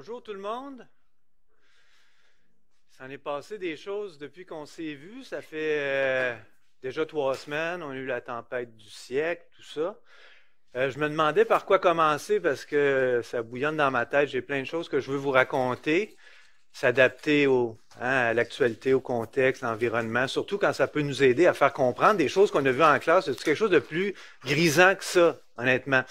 Bonjour tout le monde. en est passé des choses depuis qu'on s'est vu. Ça fait euh, déjà trois semaines. On a eu la tempête du siècle, tout ça. Euh, je me demandais par quoi commencer parce que ça bouillonne dans ma tête. J'ai plein de choses que je veux vous raconter. S'adapter hein, à l'actualité, au contexte, l'environnement, surtout quand ça peut nous aider à faire comprendre des choses qu'on a vues en classe. C'est quelque chose de plus grisant que ça, honnêtement.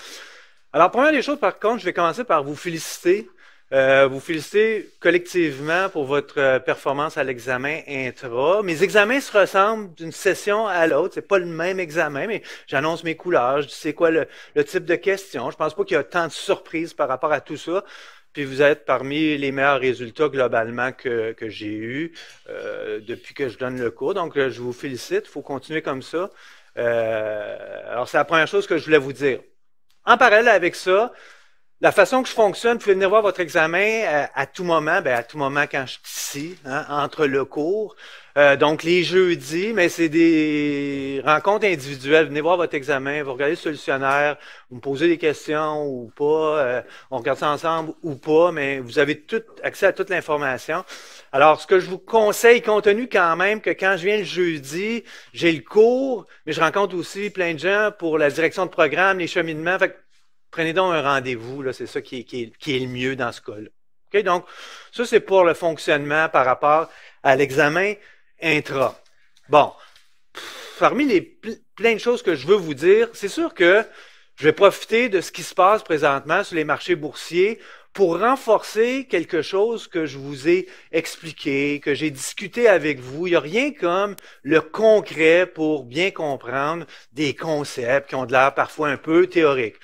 Alors, première des choses, par contre, je vais commencer par vous féliciter euh, vous félicitez collectivement pour votre euh, performance à l'examen intra. Mes examens se ressemblent d'une session à l'autre. n'est pas le même examen, mais j'annonce mes couleurs, je dis c'est quoi le, type de question. Je pense pas qu'il y a tant de surprises par rapport à tout ça. Puis vous êtes parmi les meilleurs résultats globalement que, j'ai eu euh, depuis que je donne le cours. Donc, je vous félicite. Il faut continuer comme ça. alors, c'est la première chose que je voulais vous dire. En parallèle avec ça, la façon que je fonctionne, vous pouvez venir voir votre examen euh, à, tout moment, ben à tout moment quand je suis ici, hein, entre le cours. Euh, donc les jeudis, mais c'est des rencontres individuelles. Venez voir votre examen, vous regardez le solutionnaire, vous me posez des questions ou pas, euh, on regarde ça ensemble ou pas, mais vous avez tout accès à toute l'information. Alors, ce que je vous conseille, compte tenu quand même que quand je viens le jeudi, j'ai le cours, mais je rencontre aussi plein de gens pour la direction de programme, les cheminements. Fait Prenez donc un rendez-vous, c'est ça qui est, le mieux dans ce cas-là. Donc, ça, c'est pour le fonctionnement par rapport à l'examen intra. Bon, parmi les plein de choses que je veux vous dire, c'est sûr que je vais profiter de ce qui se passe présentement sur les marchés boursiers pour renforcer quelque chose que je vous ai expliqué, que j'ai discuté avec vous. Il n'y a rien comme le concret pour bien comprendre des concepts qui ont de l'air parfois un peu théoriques.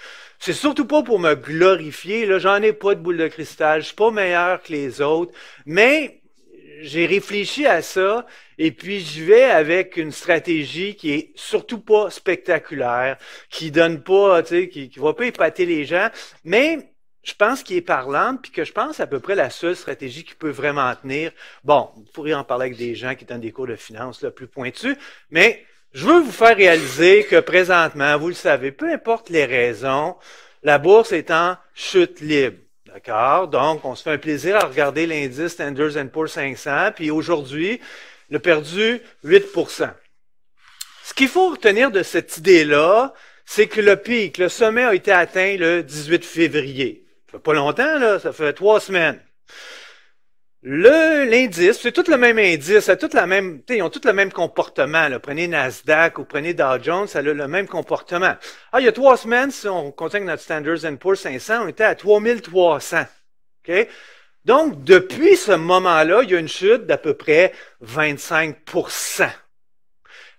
C'est surtout pas pour me glorifier, là, j'en ai pas de boule de cristal, je suis pas meilleur que les autres, mais j'ai réfléchi à ça et puis j'y vais avec une stratégie qui est surtout pas spectaculaire, qui donne pas, tu sais, qui, qui va pas épater les gens, mais je pense qu'il est parlante, puis que je pense à peu près la seule stratégie qui peut vraiment tenir. Bon, vous pourriez en parler avec des gens qui donnent des cours de finance là, plus pointus, mais je veux vous faire réaliser que présentement, vous le savez, peu importe les raisons, la bourse est en chute libre. D'accord? Donc, on se fait un plaisir à regarder l'indice Standards Poor's 500, puis aujourd'hui, le perdu 8 Ce qu'il faut retenir de cette idée-là, c'est que le pic, le sommet a été atteint le 18 février. Ça fait pas longtemps, là, ça fait trois semaines. Le, l'indice, c'est tout le même indice, c'est tout la même, ils ont tout le même comportement. Là. Prenez Nasdaq ou prenez Dow Jones, ça a le même comportement. Ah, il y a trois semaines, si on comptait notre Standards Poor's 500, on était à 3300. OK? Donc, depuis ce moment-là, il y a une chute d'à peu près 25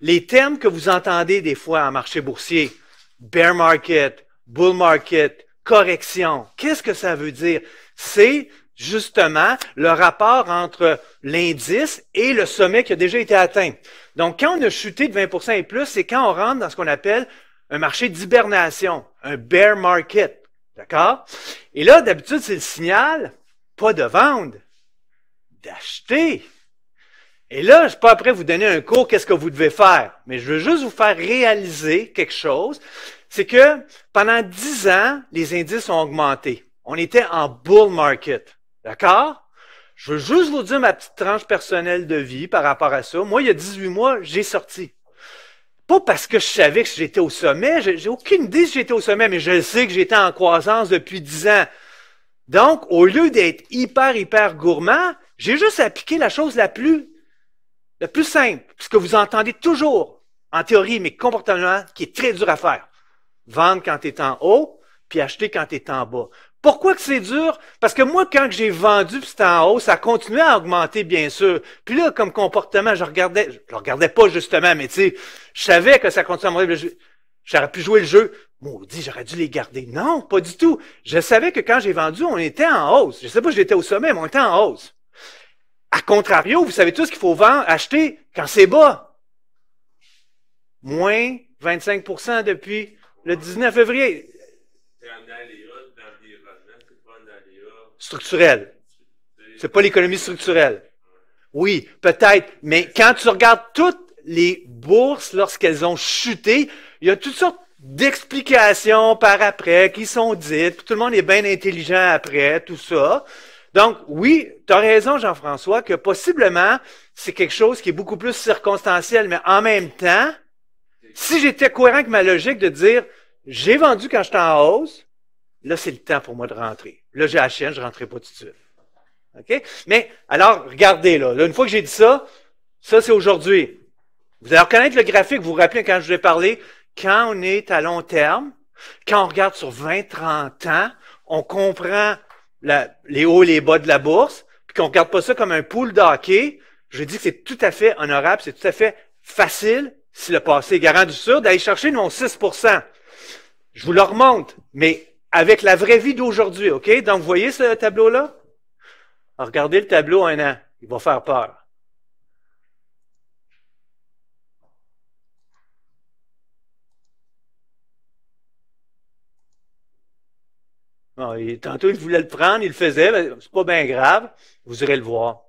Les termes que vous entendez des fois en marché boursier, bear market, bull market, correction, qu'est-ce que ça veut dire? C'est justement le rapport entre l'indice et le sommet qui a déjà été atteint. Donc, quand on a chuté de 20 et plus, c'est quand on rentre dans ce qu'on appelle un marché d'hibernation, un bear market. D'accord? Et là, d'habitude, c'est le signal, pas de vente, d'acheter. Et là, je ne suis pas après vous donner un cours, qu'est-ce que vous devez faire, mais je veux juste vous faire réaliser quelque chose. C'est que pendant dix ans, les indices ont augmenté. On était en bull market. D'accord? Je veux juste vous dire ma petite tranche personnelle de vie par rapport à ça. Moi, il y a 18 mois, j'ai sorti. Pas parce que je savais que j'étais au sommet, j'ai aucune idée si j'étais au sommet, mais je sais que j'étais en croissance depuis 10 ans. Donc, au lieu d'être hyper, hyper gourmand, j'ai juste appliqué la chose la plus, la plus simple, ce que vous entendez toujours en théorie, mais comportement qui est très dur à faire. Vendre quand tu es en haut, puis acheter quand tu es en bas. Pourquoi que c'est dur? Parce que moi, quand j'ai vendu, puis c'était en hausse, ça continuait à augmenter, bien sûr. Puis là, comme comportement, je regardais, je, regardais pas justement, mais tu sais, je savais que ça continuait à augmenter. J'aurais pu jouer le jeu. Maudit, j'aurais dû les garder. Non, pas du tout. Je savais que quand j'ai vendu, on était en hausse. Je sais pas, j'étais au sommet, mais on était en hausse. À contrario, vous savez tous qu'il faut vendre, acheter quand c'est bas. Moins 25 depuis le 19 février. structurelle. C'est pas l'économie structurelle. Oui, peut-être, mais quand tu regardes toutes les bourses lorsqu'elles ont chuté, il y a toutes sortes d'explications par après qui sont dites, tout le monde est bien intelligent après, tout ça. Donc, oui, tu as raison, Jean-François, que possiblement, c'est quelque chose qui est beaucoup plus circonstanciel, mais en même temps, si j'étais cohérent avec ma logique de dire, j'ai vendu quand j'étais en hausse, là, c'est le temps pour moi de rentrer. Là, le chaîne, je rentrais pas tout de suite. OK? Mais alors, regardez là, une fois que j'ai dit ça, ça c'est aujourd'hui. Vous allez reconnaître le graphique, vous vous rappelez quand je vous ai parlé, quand on est à long terme, quand on regarde sur 20-30 ans, on comprend les hauts et les bas de la bourse, puis qu'on regarde pas ça comme un pool d'hockey, je dis que c'est tout à fait honorable, c'est tout à fait facile, si le passé est garant du sûr, d'aller chercher nos 6 Je vous le remonte, mais avec la vraie vie d'aujourd'hui, OK? Donc, vous voyez ce tableau-là? Regardez le tableau un an. Il va faire peur. Ah, tantôt, il voulait le prendre, il le faisait. C'est pas bien grave. Vous irez le voir.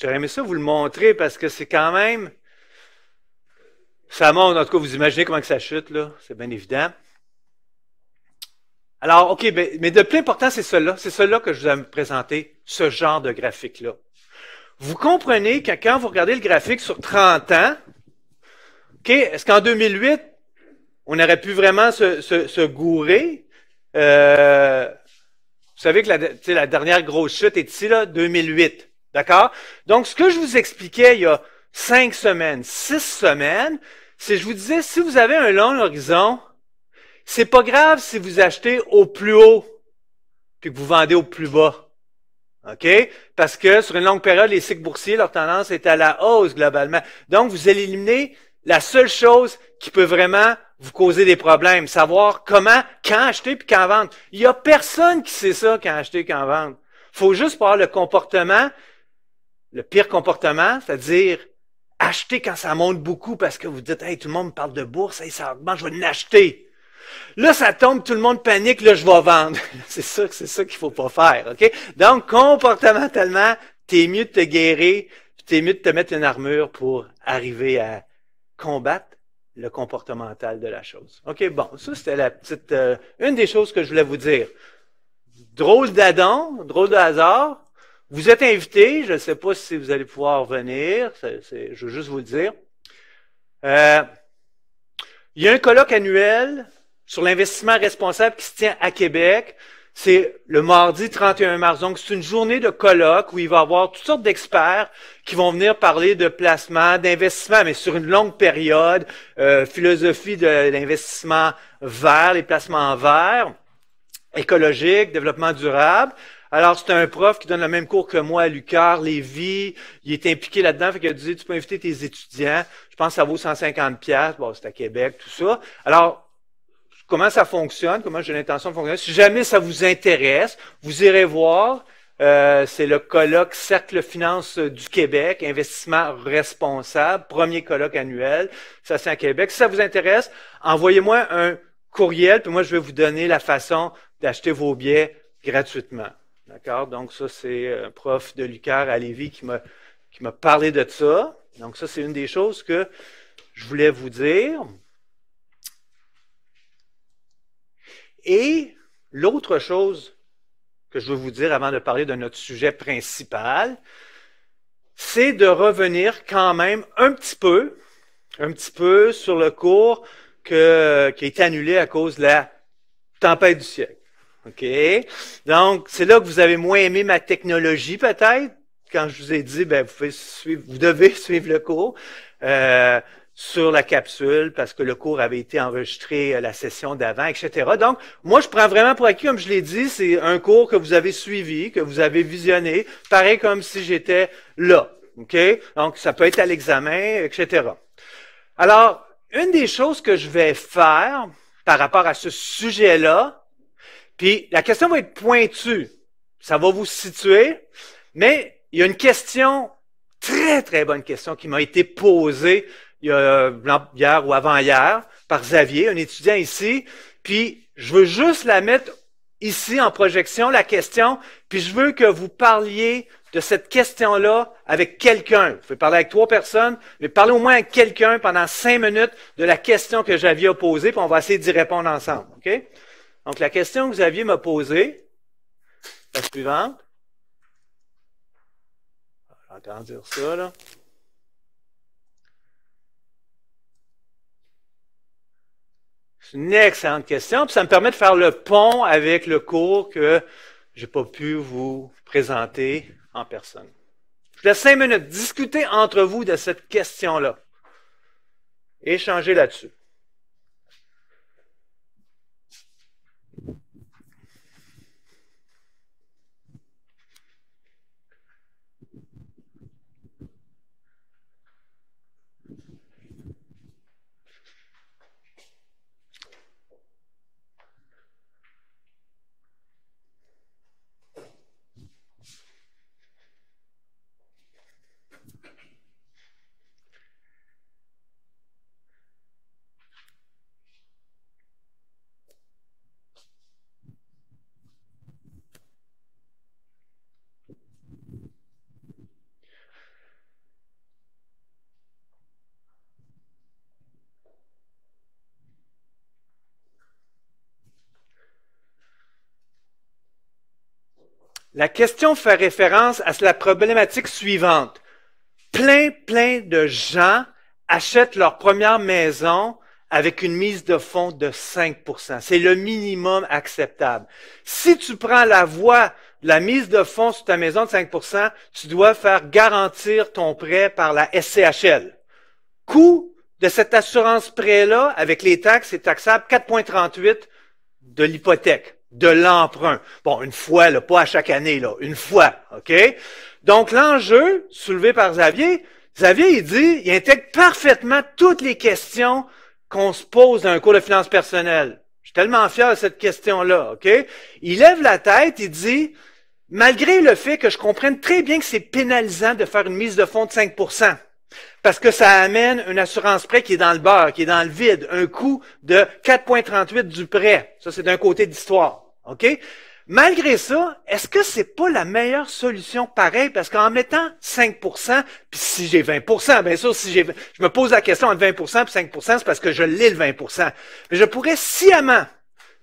J'aurais aimé ça vous le montrer parce que c'est quand même ça monte, en tout cas, vous imaginez comment que ça chute, là. C'est bien évident. Alors, OK, ben, mais, de plus important, c'est cela. C'est cela que je vous ai présenté, ce genre de graphique-là. Vous comprenez que quand vous regardez le graphique sur 30 ans, OK, est-ce qu'en 2008, on aurait pu vraiment se, se, gourer? Euh, vous savez que la, la dernière grosse chute est ici, là, 2008. D'accord? Donc, ce que je vous expliquais il y a cinq semaines, six semaines, si je vous disais, si vous avez un long horizon, c'est pas grave si vous achetez au plus haut puis que vous vendez au plus bas. OK? Parce que sur une longue période, les cycles boursiers, leur tendance est à la hausse globalement. Donc, vous allez éliminer la seule chose qui peut vraiment vous causer des problèmes, savoir comment, quand acheter puis quand vendre. Il n'y a personne qui sait ça, quand acheter, quand vendre. faut juste avoir le comportement, le pire comportement, c'est-à-dire acheter quand ça monte beaucoup parce que vous dites, hey, tout le monde parle de bourse, hey, ça augmente, je vais l'acheter. Là, ça tombe, tout le monde panique, là, je vais vendre. c'est que c'est ça qu'il faut pas faire, OK? Donc, comportementalement, t'es mieux de te guérir, t'es mieux de te mettre une armure pour arriver à combattre le comportemental de la chose. OK, bon, ça, c'était la petite, euh, une des choses que je voulais vous dire. Drôle d'Adam drôle de hasard, vous êtes invité, je ne sais pas si vous allez pouvoir venir, je veux juste vous le dire. Euh, il y a un colloque annuel sur l'investissement responsable qui se tient à Québec. C'est le mardi 31 mars. Donc, c'est une journée de colloque où il va y avoir toutes sortes d'experts qui vont venir parler de placement, d'investissement, mais sur une longue période, euh, philosophie de l'investissement vert, les placements verts écologique, développement durable. Alors, c'est un prof qui donne le même cours que moi à Lucar, Lévis. Il est impliqué là-dedans. Fait qu'il a dit, tu peux inviter tes étudiants. Je pense que ça vaut 150 pièces. Bon, c'est à Québec, tout ça. Alors, comment ça fonctionne? Comment j'ai l'intention de fonctionner? Si jamais ça vous intéresse, vous irez voir. Euh, c'est le colloque Cercle Finance du Québec, investissement responsable, premier colloque annuel. Ça, c'est à Québec. Si ça vous intéresse, envoyez-moi un courriel, puis moi, je vais vous donner la façon d'acheter vos billets gratuitement. D'accord? Donc, ça, c'est euh, un prof de Lucar à Lévis qui m'a, qui m'a parlé de ça. Donc, ça, c'est une des choses que je voulais vous dire. Et l'autre chose que je veux vous dire avant de parler de notre sujet principal, c'est de revenir quand même un petit peu, un petit peu sur le cours que, qui a été annulé à cause de la tempête du siècle. OK? Donc, c'est là que vous avez moins aimé ma technologie, peut-être. Quand je vous ai dit, ben, vous, vous devez suivre le cours euh, sur la capsule parce que le cours avait été enregistré à euh, la session d'avant, etc. Donc, moi, je prends vraiment pour acquis, comme je l'ai dit, c'est un cours que vous avez suivi, que vous avez visionné, pareil comme si j'étais là. OK? Donc, ça peut être à l'examen, etc. Alors, une des choses que je vais faire par rapport à ce sujet-là, puis la question va être pointue. Ça va vous situer, mais il y a une question, très, très bonne question qui m'a été posée hier ou avant-hier par Xavier, un étudiant ici. Puis je veux juste la mettre ici en projection, la question, puis je veux que vous parliez de cette question-là avec quelqu'un. Vous pouvez parler avec trois personnes, mais parlez au moins avec quelqu'un pendant cinq minutes de la question que a posée, puis on va essayer d'y répondre ensemble. OK? Donc, la question que vous aviez me posée, la suivante. J'entends ça, là. C'est une excellente question, puis ça me permet de faire le pont avec le cours que j'ai pas pu vous présenter en personne. Je vous laisse cinq minutes. Discuter entre vous de cette question-là. Échanger là-dessus. La question fait référence à la problématique suivante. Plein, plein de gens achètent leur première maison avec une mise de fonds de 5 C'est le minimum acceptable. Si tu prends la voie de la mise de fonds sur ta maison de 5 tu dois faire garantir ton prêt par la SCHL. Coût de cette assurance prêt-là, avec les taxes, est taxable 4,38 de l'hypothèque de l'emprunt. Bon, une fois, là, pas à chaque année, là, une fois, OK? Donc, l'enjeu soulevé par Xavier, Xavier, il dit, il intègre parfaitement toutes les questions qu'on se pose dans un cours de finances personnelles. Je suis tellement fier de cette question-là, OK? Il lève la tête, il dit, malgré le fait que je comprenne très bien que c'est pénalisant de faire une mise de fonds de 5 parce que ça amène une assurance prêt qui est dans le beurre, qui est dans le vide, un coût de 4,38 du prêt. Ça, c'est d'un côté d'histoire. OK? Malgré ça, est-ce que c'est pas la meilleure solution pareil? Parce qu'en mettant 5 puis si j'ai 20 bien sûr, si j'ai, je me pose la question entre 20 et 5 c'est parce que je l'ai le 20 Mais je pourrais sciemment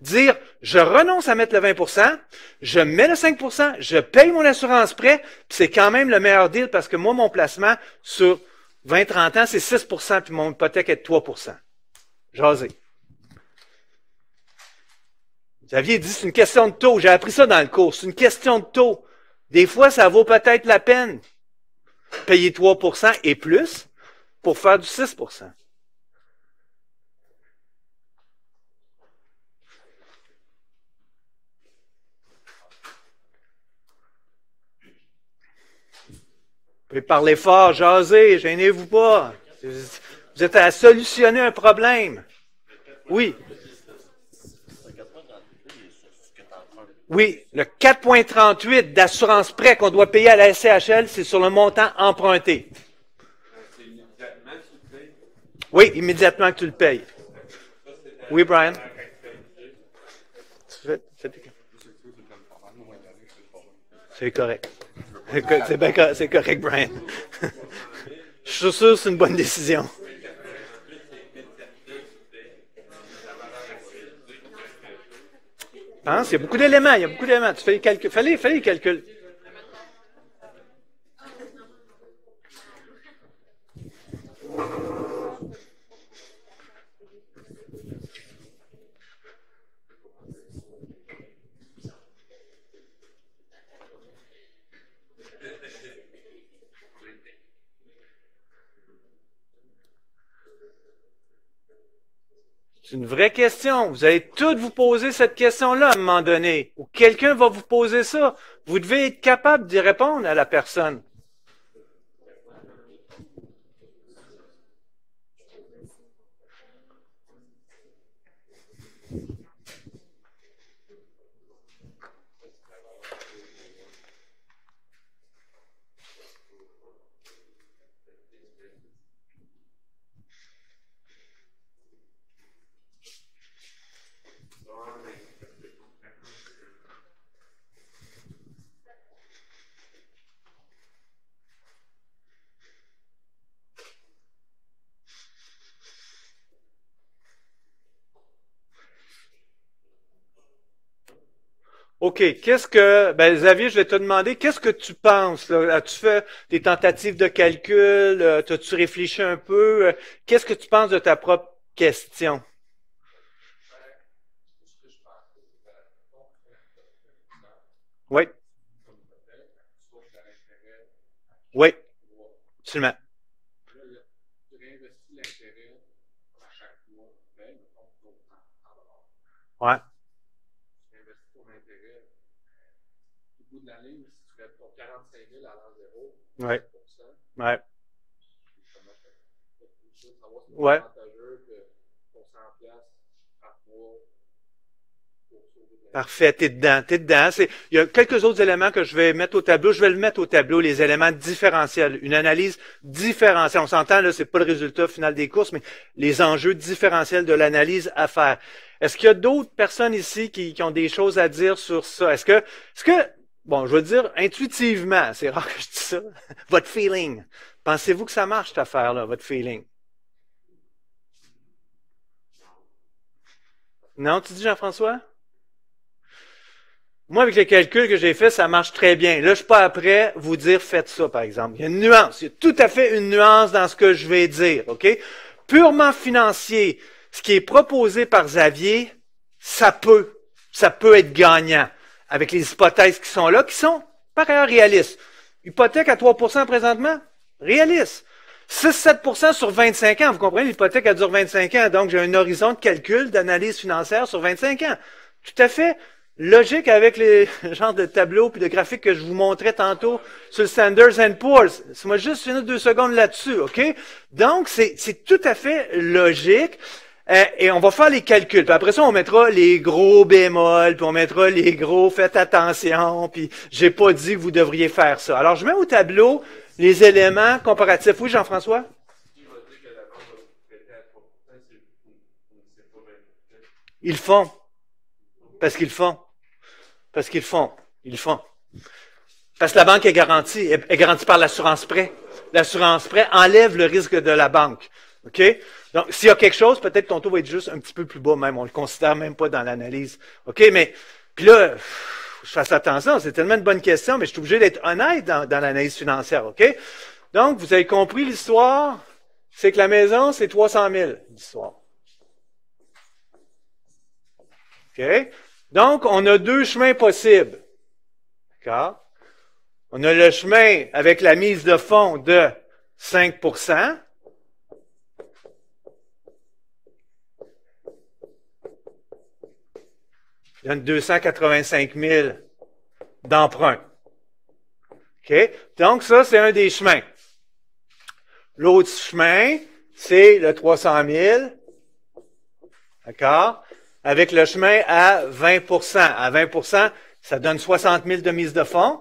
dire, je renonce à mettre le 20 je mets le 5 je paye mon assurance prêt, puis c'est quand même le meilleur deal parce que moi, mon placement sur 20-30 ans, c'est 6 puis mon hypothèque est de 3 Jasé. David dit, c'est une question de taux. J'ai appris ça dans le cours. C'est une question de taux. Des fois, ça vaut peut-être la peine. Payer 3 et plus pour faire du 6 Vous pouvez parler fort, jaser, gênez-vous pas. Vous êtes à solutionner un problème. Oui. Oui, le 4.38 d'assurance prêt qu'on doit payer à la SCHL, c'est sur le montant emprunté. Oui, immédiatement que tu le payes. Oui, Brian? C'est correct. C'est correct, Brian. Je suis sûr que c'est une bonne décision. il y a beaucoup d'éléments, il y a beaucoup d'éléments. Tu fais les Fallait, fallait les calculs. C'est une vraie question. Vous allez toutes vous poser cette question-là à un moment donné, ou quelqu'un va vous poser ça. Vous devez être capable d'y répondre à la personne. OK, qu'est-ce que ben Xavier, je vais te demander qu'est-ce que tu penses As-tu fait des tentatives de calcul, euh, as-tu réfléchi un peu euh, Qu'est-ce que tu penses de ta propre question Oui. Oui. Absolument. Ouais. 45 000 à zéro. Oui. Ouais. Ouais. Parfait, t'es dedans, t'es dedans. il y a quelques autres éléments que je vais mettre au tableau. Je vais le mettre au tableau, les éléments différentiels, une analyse différentielle. On s'entend, là, c'est pas le résultat final des courses, mais les enjeux différentiels de l'analyse à faire. Est-ce qu'il y a d'autres personnes ici qui, ont des choses à dire sur ça? Est-ce que, est-ce que bon, je veux dire intuitivement, c'est rare que je dis ça, votre feeling. Pensez-vous que ça marche, cette affaire-là, votre feeling? Non, tu dis Jean-François? Moi, avec les calculs que j'ai fait, ça marche très bien. Là, je peux pas après vous dire faites ça, par exemple. Il y a une nuance. Il y a tout à fait une nuance dans ce que je vais dire, OK? Purement financier, ce qui est proposé par Xavier, ça peut. Ça peut être gagnant avec les hypothèses qui sont là, qui sont par ailleurs réalistes. Hypothèque à 3 présentement, réaliste. 6-7 sur 25 ans. Vous comprenez, l'hypothèque, a dure 25 ans. Donc, j'ai un horizon de calcul, d'analyse financière sur 25 ans. Tout à fait logique avec les genres de tableaux puis de graphiques que je vous montrais tantôt sur le Sanders and Poor's. C'est moi juste une deux secondes là-dessus, OK? Donc, c'est tout à fait logique. Eh, et on va faire les calculs. Puis après ça, on mettra les gros bémols, puis on mettra les gros faites attention, puis j'ai pas dit que vous devriez faire ça. Alors, je mets au tableau les éléments comparatifs. Oui, Jean-François? Ils font. Parce qu'ils font. Parce qu'ils font. Ils font. Parce que la banque est garantie, est garantie par l'assurance prêt. L'assurance prêt enlève le risque de la banque. OK? Donc, s'il y a quelque chose, peut-être ton taux va être juste un petit peu plus bas même. On le considère même pas dans l'analyse. OK? Mais, puis là, je fasse attention. C'est tellement une bonne question, mais je suis obligé d'être honnête dans, l'analyse financière. OK? Donc, vous avez compris l'histoire. C'est que la maison, c'est 300 000, l'histoire. OK? Donc, on a deux chemins possibles. D'accord? On a le chemin avec la mise de fonds de 5 donne 285 000 d'emprunt. Okay? Donc, ça, c'est un des chemins. L'autre chemin, c'est le 300 000. D'accord? Avec le chemin à 20 À 20 ça donne 60 000 de mise de fonds.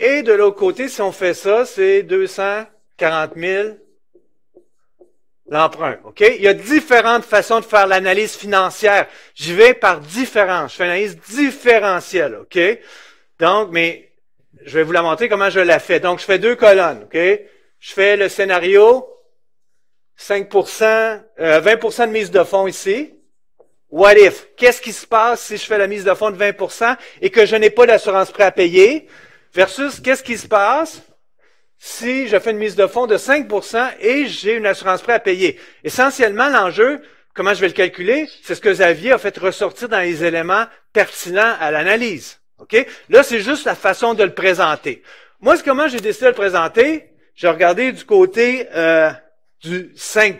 Et de l'autre côté, si on fait ça, c'est 240 000 l'emprunt. OK? Il y a différentes façons de faire l'analyse financière. J'y vais par différence. Je fais une analyse différentielle. OK? Donc, mais je vais vous la montrer comment je la fais. Donc, je fais deux colonnes. OK? Je fais le scénario 5%, 20% euh, de mise de fonds ici. What if? Qu'est-ce qui se passe si je fais la mise de fonds de 20% et que je n'ai pas d'assurance prêt à payer? Versus, qu'est-ce qui se passe si je fais une mise de fonds de 5 et j'ai une assurance prêt à payer. Essentiellement, l'enjeu, comment je vais le calculer, c'est ce que Xavier a fait ressortir dans les éléments pertinents à l'analyse. OK? Là, c'est juste la façon de le présenter. Moi, comment j'ai décidé de le présenter. J'ai regardé du côté euh, du 5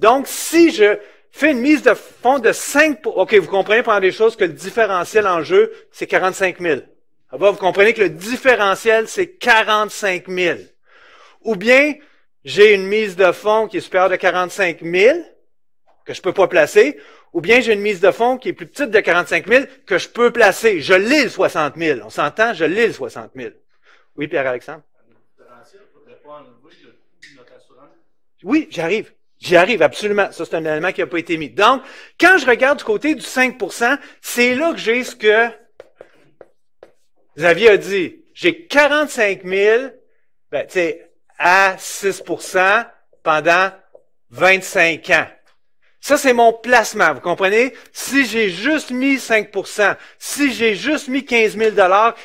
Donc, si je fais une mise de fonds de 5 OK, vous comprenez pendant les choses que le différentiel en jeu, c'est 45 000. Alors ah bah, vous comprenez que le différentiel, c'est 45 000. Ou bien, j'ai une mise de fonds qui est supérieure de 45 000, que je peux pas placer, ou bien j'ai une mise de fonds qui est plus petite de 45 000, que je peux placer. Je lis le 60 000. On s'entend? Je lis le 60 000. Oui, Pierre-Alexandre? Oui, j'arrive. J'y arrive, absolument. Ça, c'est un élément qui n'a pas été mis. Donc, quand je regarde du côté du 5 c'est là que j'ai ce que Xavier a dit, j'ai 45 000, ben, tu sais, à 6 pendant 25 ans. Ça, c'est mon placement, vous comprenez? Si j'ai juste mis 5 si j'ai juste mis 15 000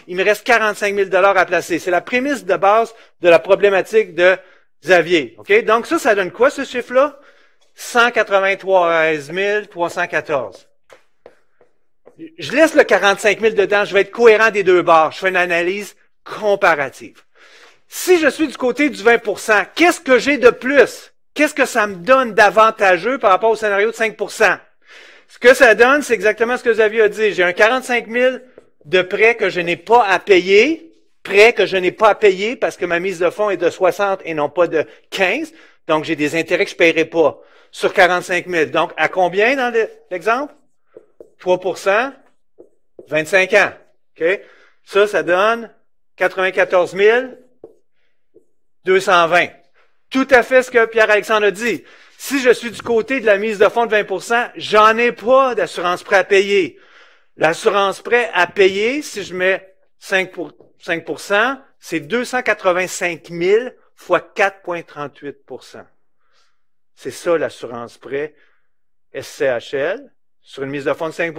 il me reste 45 000 à placer. C'est la prémisse de base de la problématique de Xavier. Okay? Donc ça, ça donne quoi ce chiffre-là? 193 314 je laisse le 45 000 dedans, je vais être cohérent des deux bords. Je fais une analyse comparative. Si je suis du côté du 20 qu'est-ce que j'ai de plus? Qu'est-ce que ça me donne d'avantageux par rapport au scénario de 5 Ce que ça donne, c'est exactement ce que Xavier a dit. J'ai un 45 000 de prêt que je n'ai pas à payer, prêt que je n'ai pas à payer parce que ma mise de fonds est de 60 et non pas de 15. Donc, j'ai des intérêts que je ne paierai pas sur 45 000. Donc, à combien dans l'exemple? 3 25 ans. Ça, ça donne 94 220. Tout à fait ce que Pierre-Alexandre a dit. Si je suis du côté de la mise de fonds de 20 j'en ai pas d'assurance prêt à payer. L'assurance prêt à payer, si je mets 5, 5 c'est 285 000 fois 4,38 C'est ça l'assurance prêt SCHL sur une mise de fonds de 5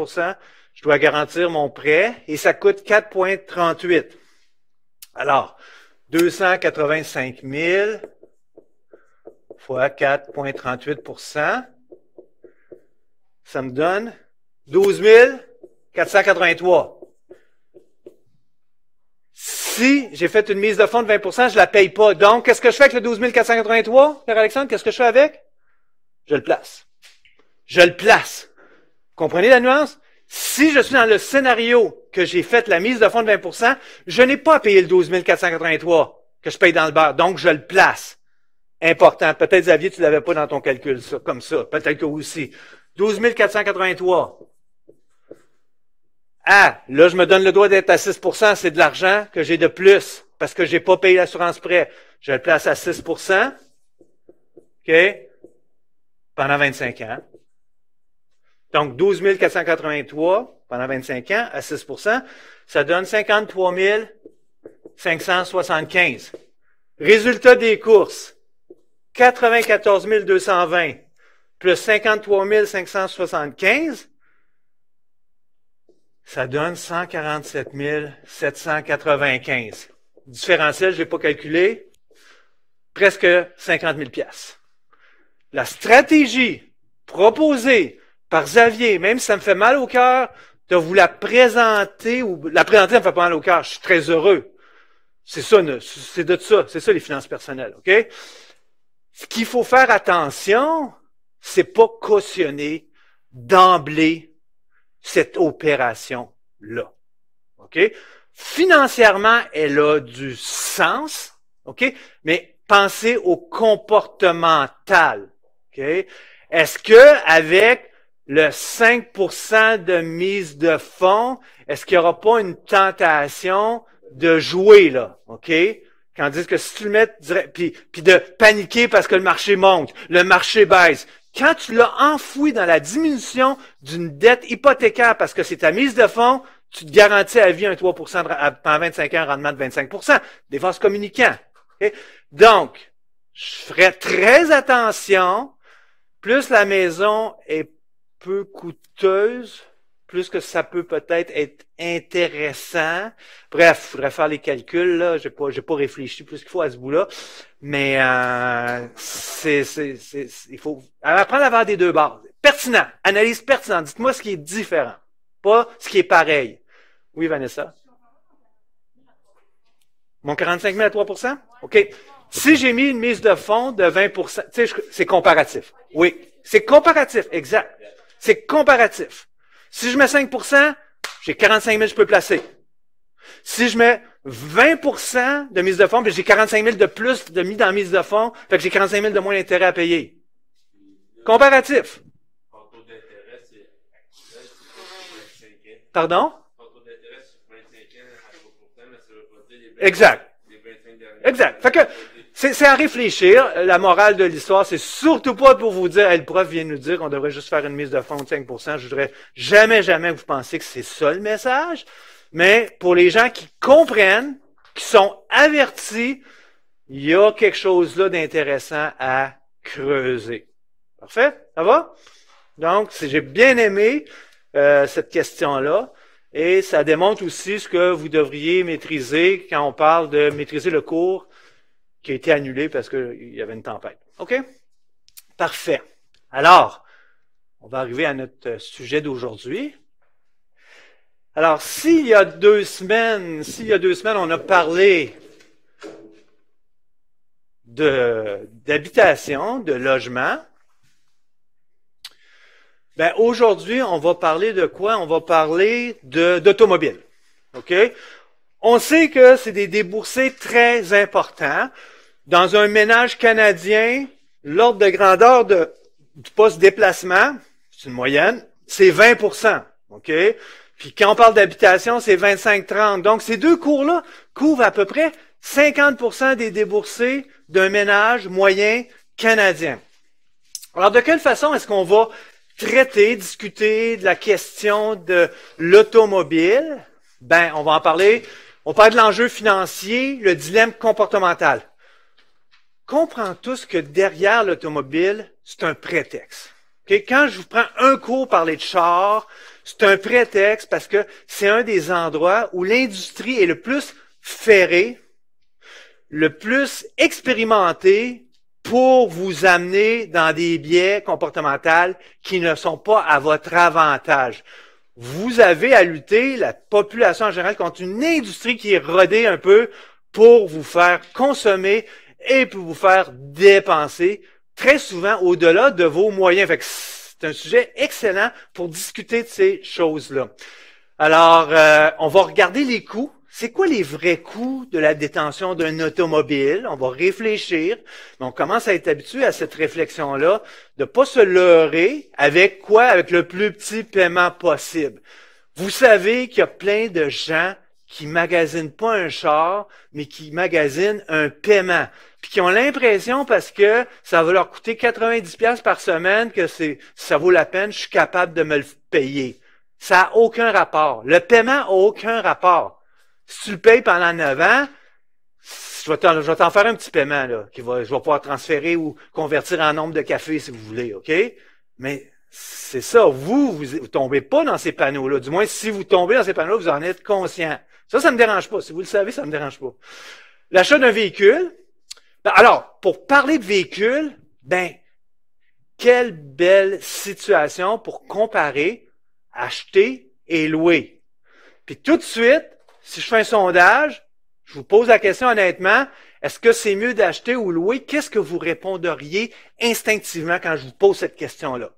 je dois garantir mon prêt et ça coûte 4,38. Alors, 285 000 fois 4,38 ça me donne 12 483. Si j'ai fait une mise de fonds de 20 je la paye pas. Donc, qu'est-ce que je fais avec le 12 483, Pierre-Alexandre? Qu'est-ce que je fais avec? Je le place. Je le place. Comprenez la nuance? Si je suis dans le scénario que j'ai fait la mise de fonds de 20 je n'ai pas payé le 12 483 que je paye dans le bar. donc je le place. Important. Peut-être, Xavier, tu l'avais pas dans ton calcul, ça, comme ça. Peut-être que aussi. 12 483. Ah, là, je me donne le droit d'être à 6 c'est de l'argent que j'ai de plus parce que j'ai pas payé l'assurance prêt. Je le place à 6 OK? Pendant 25 ans. Donc, 12 483 pendant 25 ans à 6 ça donne 53 575. Résultat des courses, 94 220 plus 53 575, ça donne 147 795. Différentiel, je vais pas calculé, presque 50 000 pièces. La stratégie proposée par Xavier, même si ça me fait mal au cœur de vous la présenter, ou la présenter, ça me fait pas mal au cœur, je suis très heureux. C'est ça, c'est de ça, c'est ça les finances personnelles, OK? Ce qu'il faut faire attention, c'est pas cautionner d'emblée cette opération-là. OK? Financièrement, elle a du sens, OK? Mais pensez au comportemental. OK? Est-ce que avec le 5% de mise de fonds, est-ce qu'il n'y aura pas une tentation de jouer là, ok? Quand disent que si tu le mets, puis, de paniquer parce que le marché monte, le marché baisse. Quand tu l'as enfoui dans la diminution d'une dette hypothécaire parce que c'est ta mise de fonds, tu te garantis à vie un 3 pendant 25 ans, un rendement de 25 des vases communicants. Donc, je ferai très attention. Plus la maison est peu coûteuse, plus que ça peut peut-être être intéressant. Bref, faudrait faire les calculs là. J'ai pas, pas réfléchi plus qu'il faut à ce bout-là, mais euh, il faut apprendre à avoir des deux bases. Pertinent, analyse pertinente. Dites-moi ce qui est différent, pas ce qui est pareil. Oui, Vanessa. Mon 45 000 à 3 OK. Si j'ai mis une mise de fonds de 20 c'est comparatif. Oui, c'est comparatif, exact. C'est comparatif. Si je mets 5 j'ai 45 000 je peux placer. Si je mets 20 de mise de fonds, ben, j'ai 45 000 de plus de mis dans mise de fonds, fait que j'ai 45 000 de moins d'intérêt à payer. Comparatif. Pardon? Exact. Exact. Fait que c'est à réfléchir. La morale de l'histoire, c'est surtout pas pour vous dire, le prof vient nous dire qu'on devrait juste faire une mise de fonds de 5 Je voudrais jamais, jamais que vous pensiez que c'est ça le message. Mais pour les gens qui comprennent, qui sont avertis, il y a quelque chose là d'intéressant à creuser. Parfait? Ça va? Donc, j'ai bien aimé euh, cette question-là. Et ça démontre aussi ce que vous devriez maîtriser quand on parle de maîtriser le cours qui a été annulé parce qu'il y avait une tempête. OK? Parfait. Alors, on va arriver à notre sujet d'aujourd'hui. Alors, s'il y a deux semaines, s'il y a deux semaines, on a parlé d'habitation, de, logement, ben aujourd'hui, on va parler de quoi? On va parler d'automobile. OK? On sait que c'est des déboursés très importants. Dans un ménage canadien, l'ordre de grandeur du poste déplacement, c'est une moyenne, c'est 20 OK? Puis quand on parle d'habitation, c'est 25-30. Donc, ces deux cours-là couvrent à peu près 50 des déboursés d'un ménage moyen canadien. Alors, de quelle façon est-ce qu'on va traiter, discuter de la question de l'automobile? Ben, on va en parler. On parle de l'enjeu financier, le dilemme comportemental. Comprends tous que derrière l'automobile, c'est un prétexte. Quand je vous prends un cours parler de char, c'est un prétexte parce que c'est un des endroits où l'industrie est le plus ferrée, le plus expérimentée pour vous amener dans des biais comportementaux qui ne sont pas à votre avantage. Vous avez à lutter, la population en général, contre une industrie qui est rodée un peu pour vous faire consommer et peut vous faire dépenser très souvent au-delà de vos moyens. c'est un sujet excellent pour discuter de ces choses-là. Alors, euh, on va regarder les coûts. C'est quoi les vrais coûts de la détention d'un automobile? On va réfléchir. Donc, on commence à être habitué à cette réflexion-là, de ne pas se leurrer avec quoi? Avec le plus petit paiement possible. Vous savez qu'il y a plein de gens qui magasinent pas un char, mais qui magasinent un paiement qui ont l'impression parce que ça va leur coûter 90$ par semaine que c'est ça vaut la peine, je suis capable de me le payer. Ça n'a aucun rapport. Le paiement a aucun rapport. Si tu le payes pendant 9 ans, je vais t'en faire un petit paiement là, qui va, je vais pouvoir transférer ou convertir en nombre de cafés si vous voulez, OK? Mais c'est ça. Vous, vous, vous tombez pas dans ces panneaux-là. Du moins, si vous tombez dans ces panneaux-là, vous en êtes conscient. Ça, ça me dérange pas. Si vous le savez, ça me dérange pas. L'achat d'un véhicule, ben, alors, pour parler de véhicules, ben, quelle belle situation pour comparer, acheter et louer. Puis tout de suite, si je fais un sondage, je vous pose la question honnêtement, est-ce que c'est mieux d'acheter ou louer? Qu'est-ce que vous répondriez instinctivement quand je vous pose cette question-là?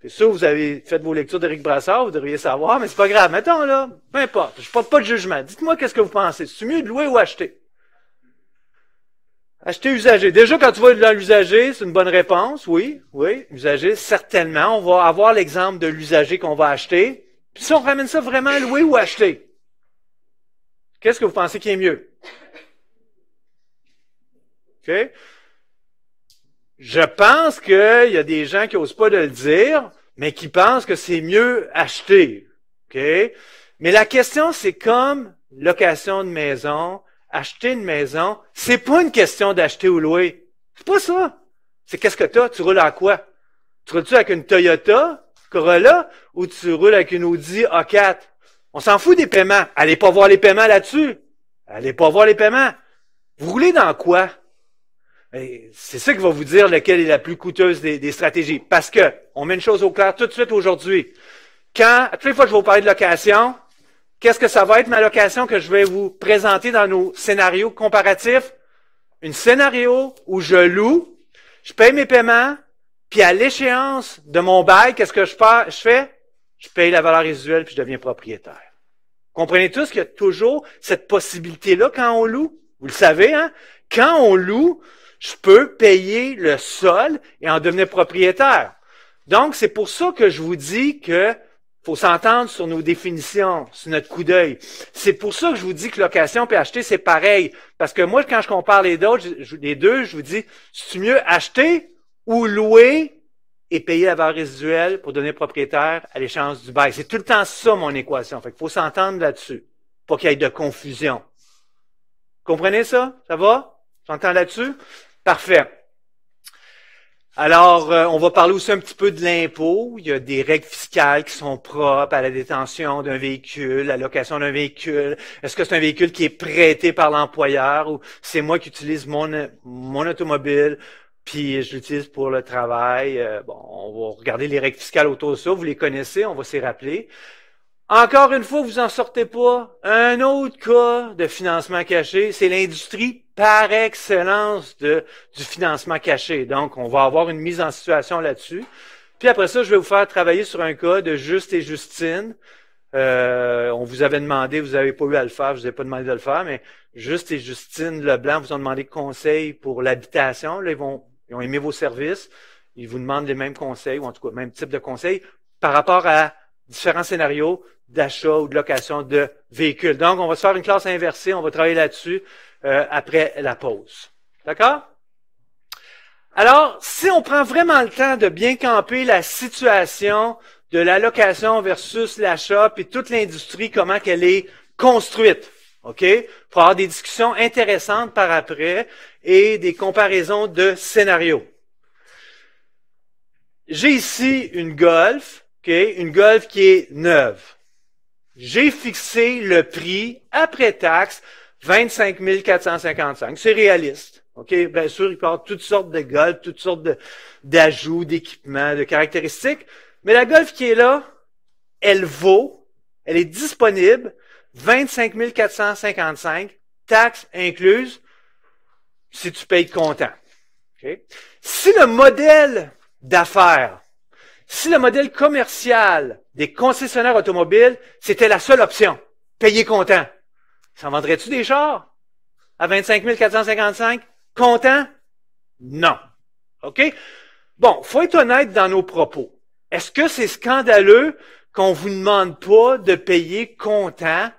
C'est sûr, vous avez fait vos lectures d'Éric Brassard, vous devriez savoir, mais c'est pas grave. Mettons, là, peu importe, je porte pas de jugement. Dites-moi qu'est-ce que vous pensez. C'est mieux de louer ou acheter? Acheter usagé. Déjà, quand tu vas dans l'usager, c'est une bonne réponse, oui, oui, usager, certainement. On va avoir l'exemple de l'usager qu'on va acheter. Puis si on ramène ça vraiment à louer ou acheter, qu'est-ce que vous pensez qui est mieux? OK? Je pense qu'il y a des gens qui n'osent pas de le dire, mais qui pensent que c'est mieux acheter. OK? Mais la question, c'est comme location de maison, acheter une maison, c'est pas une question d'acheter ou louer. C'est pas ça. C'est qu'est-ce que t'as? Tu roules à quoi? Tu roules-tu avec une Toyota Corolla ou tu roules avec une Audi A4? On s'en fout des paiements. Allez pas voir les paiements là-dessus. Allez pas voir les paiements. Vous roulez dans quoi? C'est ça qui va vous dire laquelle est la plus coûteuse des, stratégies. Parce que, on met une chose au clair tout de suite aujourd'hui. Quand, à toutes les fois que je vais vous parler de location, Qu'est-ce que ça va être ma location que je vais vous présenter dans nos scénarios comparatifs? Une scénario où je loue, je paye mes paiements, puis à l'échéance de mon bail, qu'est-ce que je fais? Je paye la valeur résiduelle puis je deviens propriétaire. Comprenez tous qu'il y a toujours cette possibilité-là quand on loue. Vous le savez, hein? Quand on loue, je peux payer le sol et en devenir propriétaire. Donc, c'est pour ça que je vous dis que faut s'entendre sur nos définitions, sur notre coup d'œil. C'est pour ça que je vous dis que location et acheter, c'est pareil. Parce que moi, quand je compare les, deux, je, les deux, je vous dis, c'est mieux acheter ou louer et payer la valeur résiduelle pour donner propriétaire à l'échange du bail. C'est tout le temps ça, mon équation. Fait faut s'entendre là-dessus. pour qu'il y ait de confusion. Comprenez ça? Ça va? J'entends là-dessus? Parfait. Alors, euh, on va parler aussi un petit peu de l'impôt. Il y a des règles fiscales qui sont propres à la détention d'un véhicule, à la location d'un véhicule. Est-ce que c'est un véhicule qui est prêté par l'employeur ou c'est moi qui utilise mon, mon automobile puis je l'utilise pour le travail. Euh, bon, on va regarder les règles fiscales autour de ça. Vous les connaissez, on va s'y rappeler. Encore une fois, vous en sortez pas. Un autre cas de financement caché, c'est l'industrie par excellence du financement caché. Donc, on va avoir une mise en situation là-dessus. Puis après ça, je vais vous faire travailler sur un cas de Juste et Justine. Euh, on vous avait demandé, vous n'avez pas eu à le faire, je ne vous ai pas demandé de le faire, mais Juste et Justine Leblanc vous ont demandé conseil pour l'habitation. Là, ils, vont, ils ont aimé vos services. Ils vous demandent les mêmes conseils, ou en tout cas, même type de conseils, par rapport à différents scénarios d'achat ou de location de véhicules. Donc, on va se faire une classe inversée, on va travailler là-dessus euh, après la pause. D'accord? Alors, si on prend vraiment le temps de bien camper la situation de la location versus l'achat, puis toute l'industrie, comment qu'elle est construite, OK? Pour avoir des discussions intéressantes par après et des comparaisons de scénarios. J'ai ici une Golf, OK? Une Golf qui est neuve j'ai fixé le prix après taxe 25 455. C'est réaliste. OK? Bien sûr, il peut toutes sortes de golf, toutes sortes d'ajouts, d'équipements, de caractéristiques. Mais la golf qui est là, elle vaut, elle est disponible, 25 455, taxes incluses, si tu payes comptant. Okay? Si le modèle d'affaires, si le modèle commercial des concessionnaires automobiles, c'était la seule option. Payer comptant. Ça vendrait tu des chars à 25 455? Comptant? Non. OK? Bon, faut être honnête dans nos propos. Est-ce que c'est scandaleux qu'on vous demande pas de payer comptant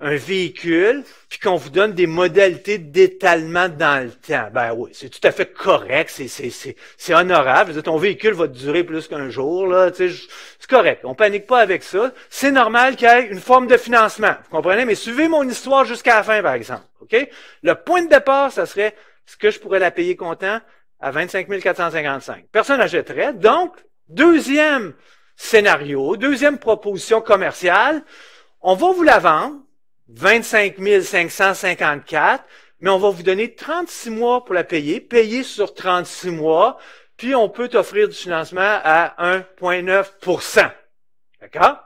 un véhicule, puis qu'on vous donne des modalités d'étalement dans le temps. Ben oui, c'est tout à fait correct, c'est honorable. ton véhicule va durer plus qu'un jour, là, c'est correct. On panique pas avec ça. C'est normal qu'il y ait une forme de financement. Vous comprenez? Mais suivez mon histoire jusqu'à la fin, par exemple. OK? Le point de départ, ça serait ce que je pourrais la payer comptant à 25 455. Personne n'achèterait. Donc, deuxième scénario, deuxième proposition commerciale, on va vous la vendre 25 554, mais on va vous donner 36 mois pour la payer, payer sur 36 mois, puis on peut t'offrir du financement à 1,9 D'accord?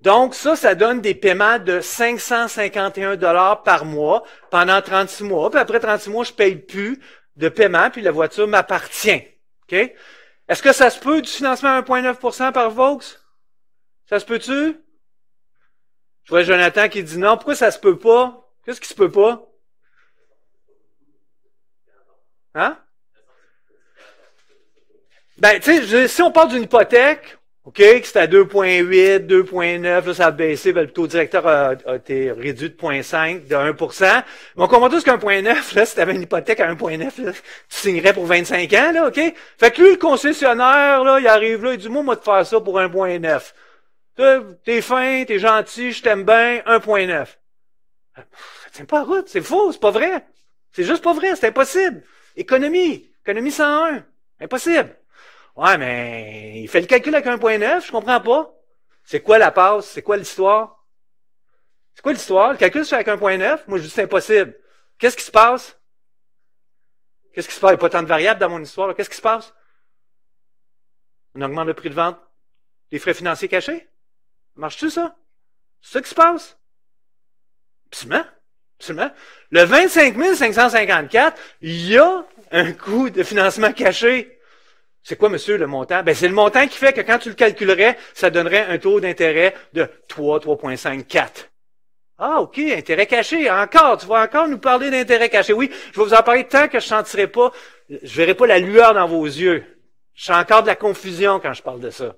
Donc, ça, ça donne des paiements de 551 par mois pendant 36 mois. Puis après 36 mois, je ne paye plus de paiement, puis la voiture m'appartient. OK? Est-ce que ça se peut du financement à 1,9 par Vox? Ça se peut-tu? Je vois Jonathan qui dit non, pourquoi ça se peut pas? Qu'est-ce qui se peut pas? Hein? Ben, tu sais, si on parle d'une hypothèque, OK, que c'est à 2,8, 2,9, là, ça a baissé, ben, le taux directeur a, été réduit de 0,5, de 1 Mais on comprend tous qu'un 1,9, là, si tu avais une hypothèque à 1,9, tu signerais pour 25 ans, là, OK? Fait que lui, le concessionnaire, là, il arrive là, il dit, moi, moi, de faire ça pour 1,9. T'es fin, t'es gentil, je t'aime bien, 1.9. Ça tient pas la route, c'est faux, c'est pas vrai. C'est juste pas vrai, c'est impossible. Économie, économie 101, impossible. Ouais, mais il fait le calcul avec 1.9, je comprends pas. C'est quoi la passe? C'est quoi l'histoire? C'est quoi l'histoire? Le calcul se avec 1.9? Moi, je dis c'est impossible. Qu'est-ce qui se passe? Qu'est-ce qui se passe? Il n'y a pas tant de variables dans mon histoire. Qu'est-ce qui se passe? On augmente le prix de vente. des frais financiers cachés? Marche-tu, ça? C'est ça qui se passe? Absolument. Absolument. Le 25 554, il y a un coût de financement caché. C'est quoi, monsieur, le montant? Ben, c'est le montant qui fait que quand tu le calculerais, ça donnerait un taux d'intérêt de 3, 3.5, 4. Ah, OK, intérêt caché. Encore, tu vas encore nous parler d'intérêt caché. Oui, je vais vous en parler tant que je sentirai pas, je verrai pas la lueur dans vos yeux. Je suis encore de la confusion quand je parle de ça.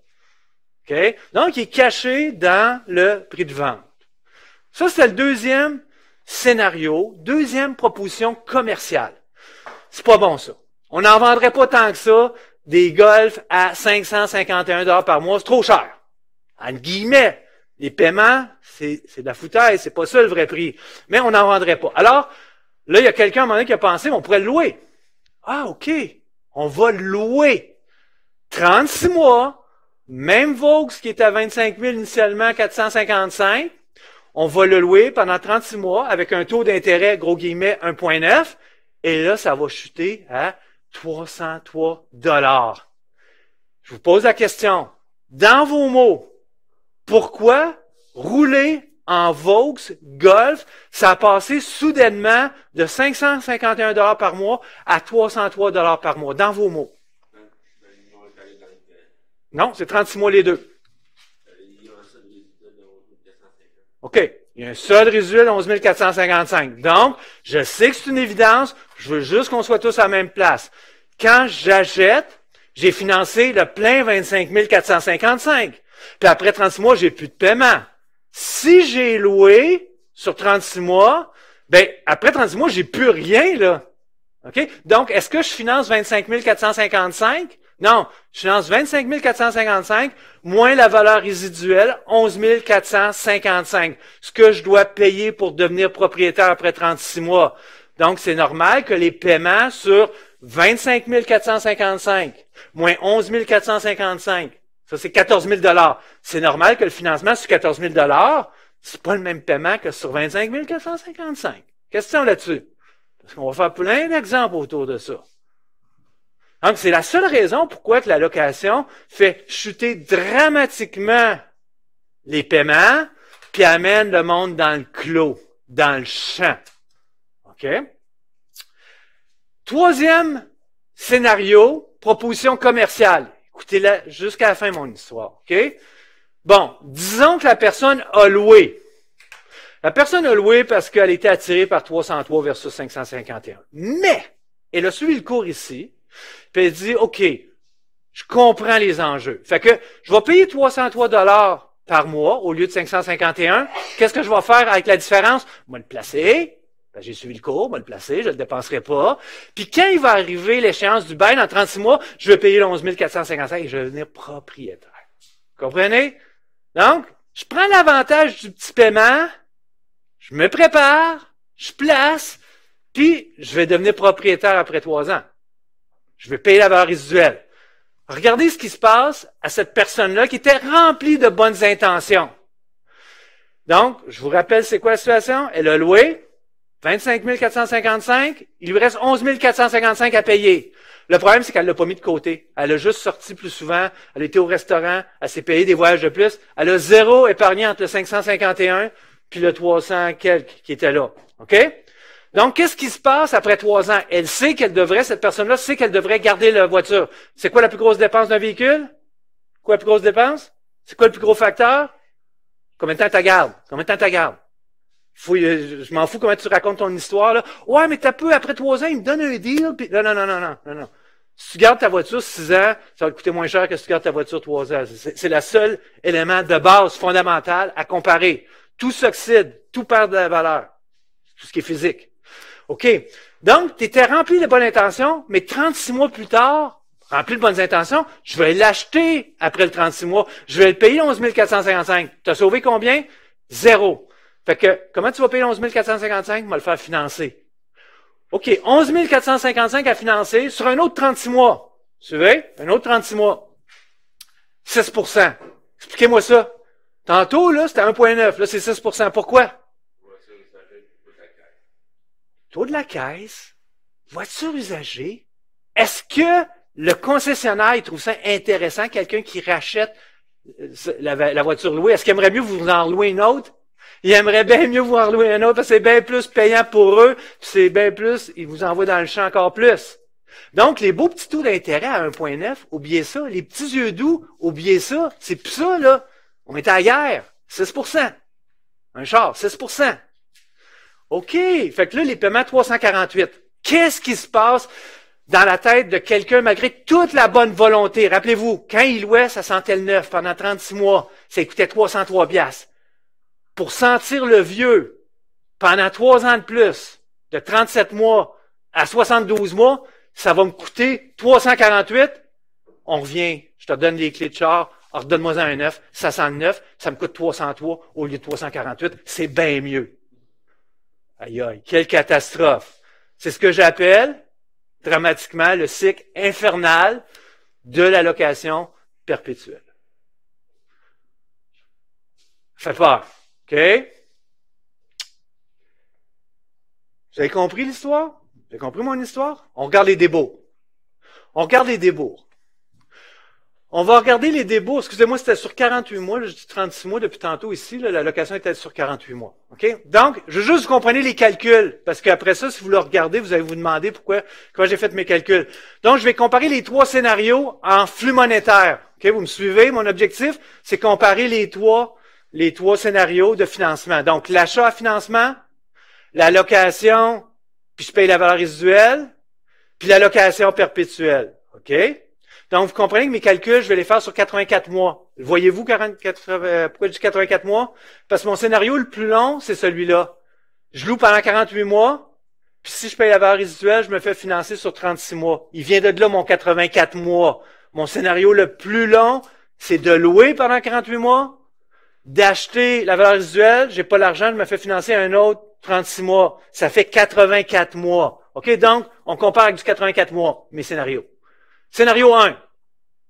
Donc, il est caché dans le prix de vente. Ça, c'est le deuxième scénario, deuxième proposition commerciale. C'est pas bon, ça. On n'en vendrait pas tant que ça des golfs à 551 par mois. C'est trop cher. En guillemets, les paiements, c'est de la foutaise. C'est pas ça le vrai prix. Mais on n'en vendrait pas. Alors, là, il y a quelqu'un à un moment donné qui a pensé, on pourrait le louer. Ah, OK. On va louer 36 mois même Vogue qui était à 25 000 initialement, 455, on va le louer pendant 36 mois avec un taux d'intérêt, gros guillemets, 1.9. Et là, ça va chuter à 303 dollars. Je vous pose la question. Dans vos mots, pourquoi rouler en Vaux Golf, ça a passé soudainement de 551 dollars par mois à 303 dollars par mois? Dans vos mots. Non, c'est 36 mois les deux. OK. Il y a un seul résultat de 11 455. Donc, je sais que c'est une évidence. Je veux juste qu'on soit tous à la même place. Quand j'achète, j'ai financé le plein 25 455. Puis après 36 mois, j'ai plus de paiement. Si j'ai loué sur 36 mois, ben après 36 mois, j'ai plus rien là. OK? Donc, est-ce que je finance 25 455? Non, je finance 25 455 moins la valeur résiduelle, 11 455, ce que je dois payer pour devenir propriétaire après 36 mois. Donc, c'est normal que les paiements sur 25 455 moins 11 455, ça c'est 14 000 C'est normal que le financement sur 14 000 c'est pas le même paiement que sur 25 455. Question là-dessus? Parce qu'on va faire plein d'exemples autour de ça. Donc, ah, c'est la seule raison pourquoi que la location fait chuter dramatiquement les paiements, puis amène le monde dans le clos, dans le champ. OK? Troisième scénario, proposition commerciale. Écoutez-la jusqu'à la fin, de mon histoire. OK? Bon, disons que la personne a loué. La personne a loué parce qu'elle était attirée par 303 versus 551. Mais, elle a suivi le cours ici, puis elle dit, OK, je comprends les enjeux. Fait que je vais payer 303 dollars par mois au lieu de 551. Qu'est-ce que je vais faire avec la différence? Je vais le placer. Ben, j'ai suivi le cours, moi, le placer, je le dépenserai pas. Puis quand il va arriver l'échéance du bail dans 36 mois, je vais payer 11 455 et je vais devenir propriétaire. Comprenez? Donc, je prends l'avantage du petit paiement, je me prépare, je place, puis je vais devenir propriétaire après trois ans. Je vais payer la valeur résiduelle. Regardez ce qui se passe à cette personne-là qui était remplie de bonnes intentions. Donc, je vous rappelle, c'est quoi la situation? Elle a loué 25 455. Il lui reste 11 455 à payer. Le problème, c'est qu'elle l'a pas mis de côté. Elle a juste sorti plus souvent. Elle était au restaurant. Elle s'est payée des voyages de plus. Elle a zéro épargné entre le 551 puis le 300 quelques qui était là. OK? Donc, qu'est-ce qui se passe après trois ans? Elle sait qu'elle devrait, cette personne-là sait qu'elle devrait garder la voiture. C'est quoi la plus grosse dépense d'un véhicule? Quoi la plus grosse dépense? C'est quoi le plus gros facteur? Combien de temps tu gardes? Combien de temps tu gardes? Euh, je m'en fous comment tu racontes ton histoire. Là. Ouais, mais t'as peu, après trois ans, il me donne un deal. Non, non, non, non, non, non, Si tu gardes ta voiture six ans, ça va te coûter moins cher que si tu gardes ta voiture trois ans. C'est le seul élément de base fondamental à comparer. Tout s'oxyde, tout perd de la valeur, tout ce qui est physique. OK. Donc, tu étais rempli de bonnes intentions, mais 36 mois plus tard, rempli de bonnes intentions, je vais l'acheter après le 36 mois. Je vais le payer 11 455. Tu as sauvé combien? Zéro. Fait que, comment tu vas payer 11 455? Je vais le faire financer. OK, 11 455 à financer sur un autre 36 mois. Suivez? Un autre 36 mois. 6 Expliquez-moi ça. Tantôt, là, c'était 1,9. Là, c'est 6 Pourquoi? taux de la caisse, voiture usagée. Est-ce que le concessionnaire il trouve ça intéressant, quelqu'un qui rachète euh, la, voiture louée? Est-ce qu'il aimerait mieux vous en louer une autre? Il aimerait bien mieux vous en louer une autre parce que c'est bien plus payant pour eux, c'est bien plus, ils vous envoient dans le champ encore plus. Donc, les beaux petits taux d'intérêt à 1.9, oubliez ça. Les petits yeux doux, oubliez ça. C'est plus ça, là. On est à hier, 6 Un char, 6 OK. Fait que là, les paiements 348. Qu'est-ce qui se passe dans la tête de quelqu'un malgré toute la bonne volonté? Rappelez-vous, quand il louait, ça sentait le neuf pendant 36 mois. Ça coûtait 303 bias. Pour sentir le vieux pendant trois ans de plus, de 37 mois à 72 mois, ça va me coûter 348. On revient. Je te donne les clés de char. Alors, donne-moi un neuf, Ça sent le neuf, Ça me coûte 303 au lieu de 348. C'est bien mieux. Aïe aïe, quelle catastrophe. C'est ce que j'appelle dramatiquement le cycle infernal de l'allocation perpétuelle. Ça fait peur. OK? Vous avez compris l'histoire? Vous avez compris mon histoire? On regarde les débours. On regarde les débours. On va regarder les débours. Excusez-moi, c'était sur 48 mois. je dis 36 mois depuis tantôt ici. la location était sur 48 mois. OK? Donc, je veux juste vous compreniez les calculs. Parce qu'après ça, si vous le regardez, vous allez vous demander pourquoi, comment j'ai fait mes calculs. Donc, je vais comparer les trois scénarios en flux monétaire. OK? Vous me suivez? Mon objectif, c'est comparer les trois, les trois scénarios de financement. Donc, l'achat à financement, la location, puis je paye la valeur résiduelle, puis la location perpétuelle. OK? Donc, vous comprenez que mes calculs, je vais les faire sur 84 mois. Voyez-vous euh, pourquoi je 84 mois? Parce que mon scénario le plus long, c'est celui-là. Je loue pendant 48 mois, puis si je paye la valeur résiduelle, je me fais financer sur 36 mois. Il vient de là mon 84 mois. Mon scénario le plus long, c'est de louer pendant 48 mois, d'acheter la valeur résiduelle, j'ai pas l'argent, je me fais financer un autre 36 mois. Ça fait 84 mois. OK? Donc, on compare avec du 84 mois, mes scénarios. Scénario 1.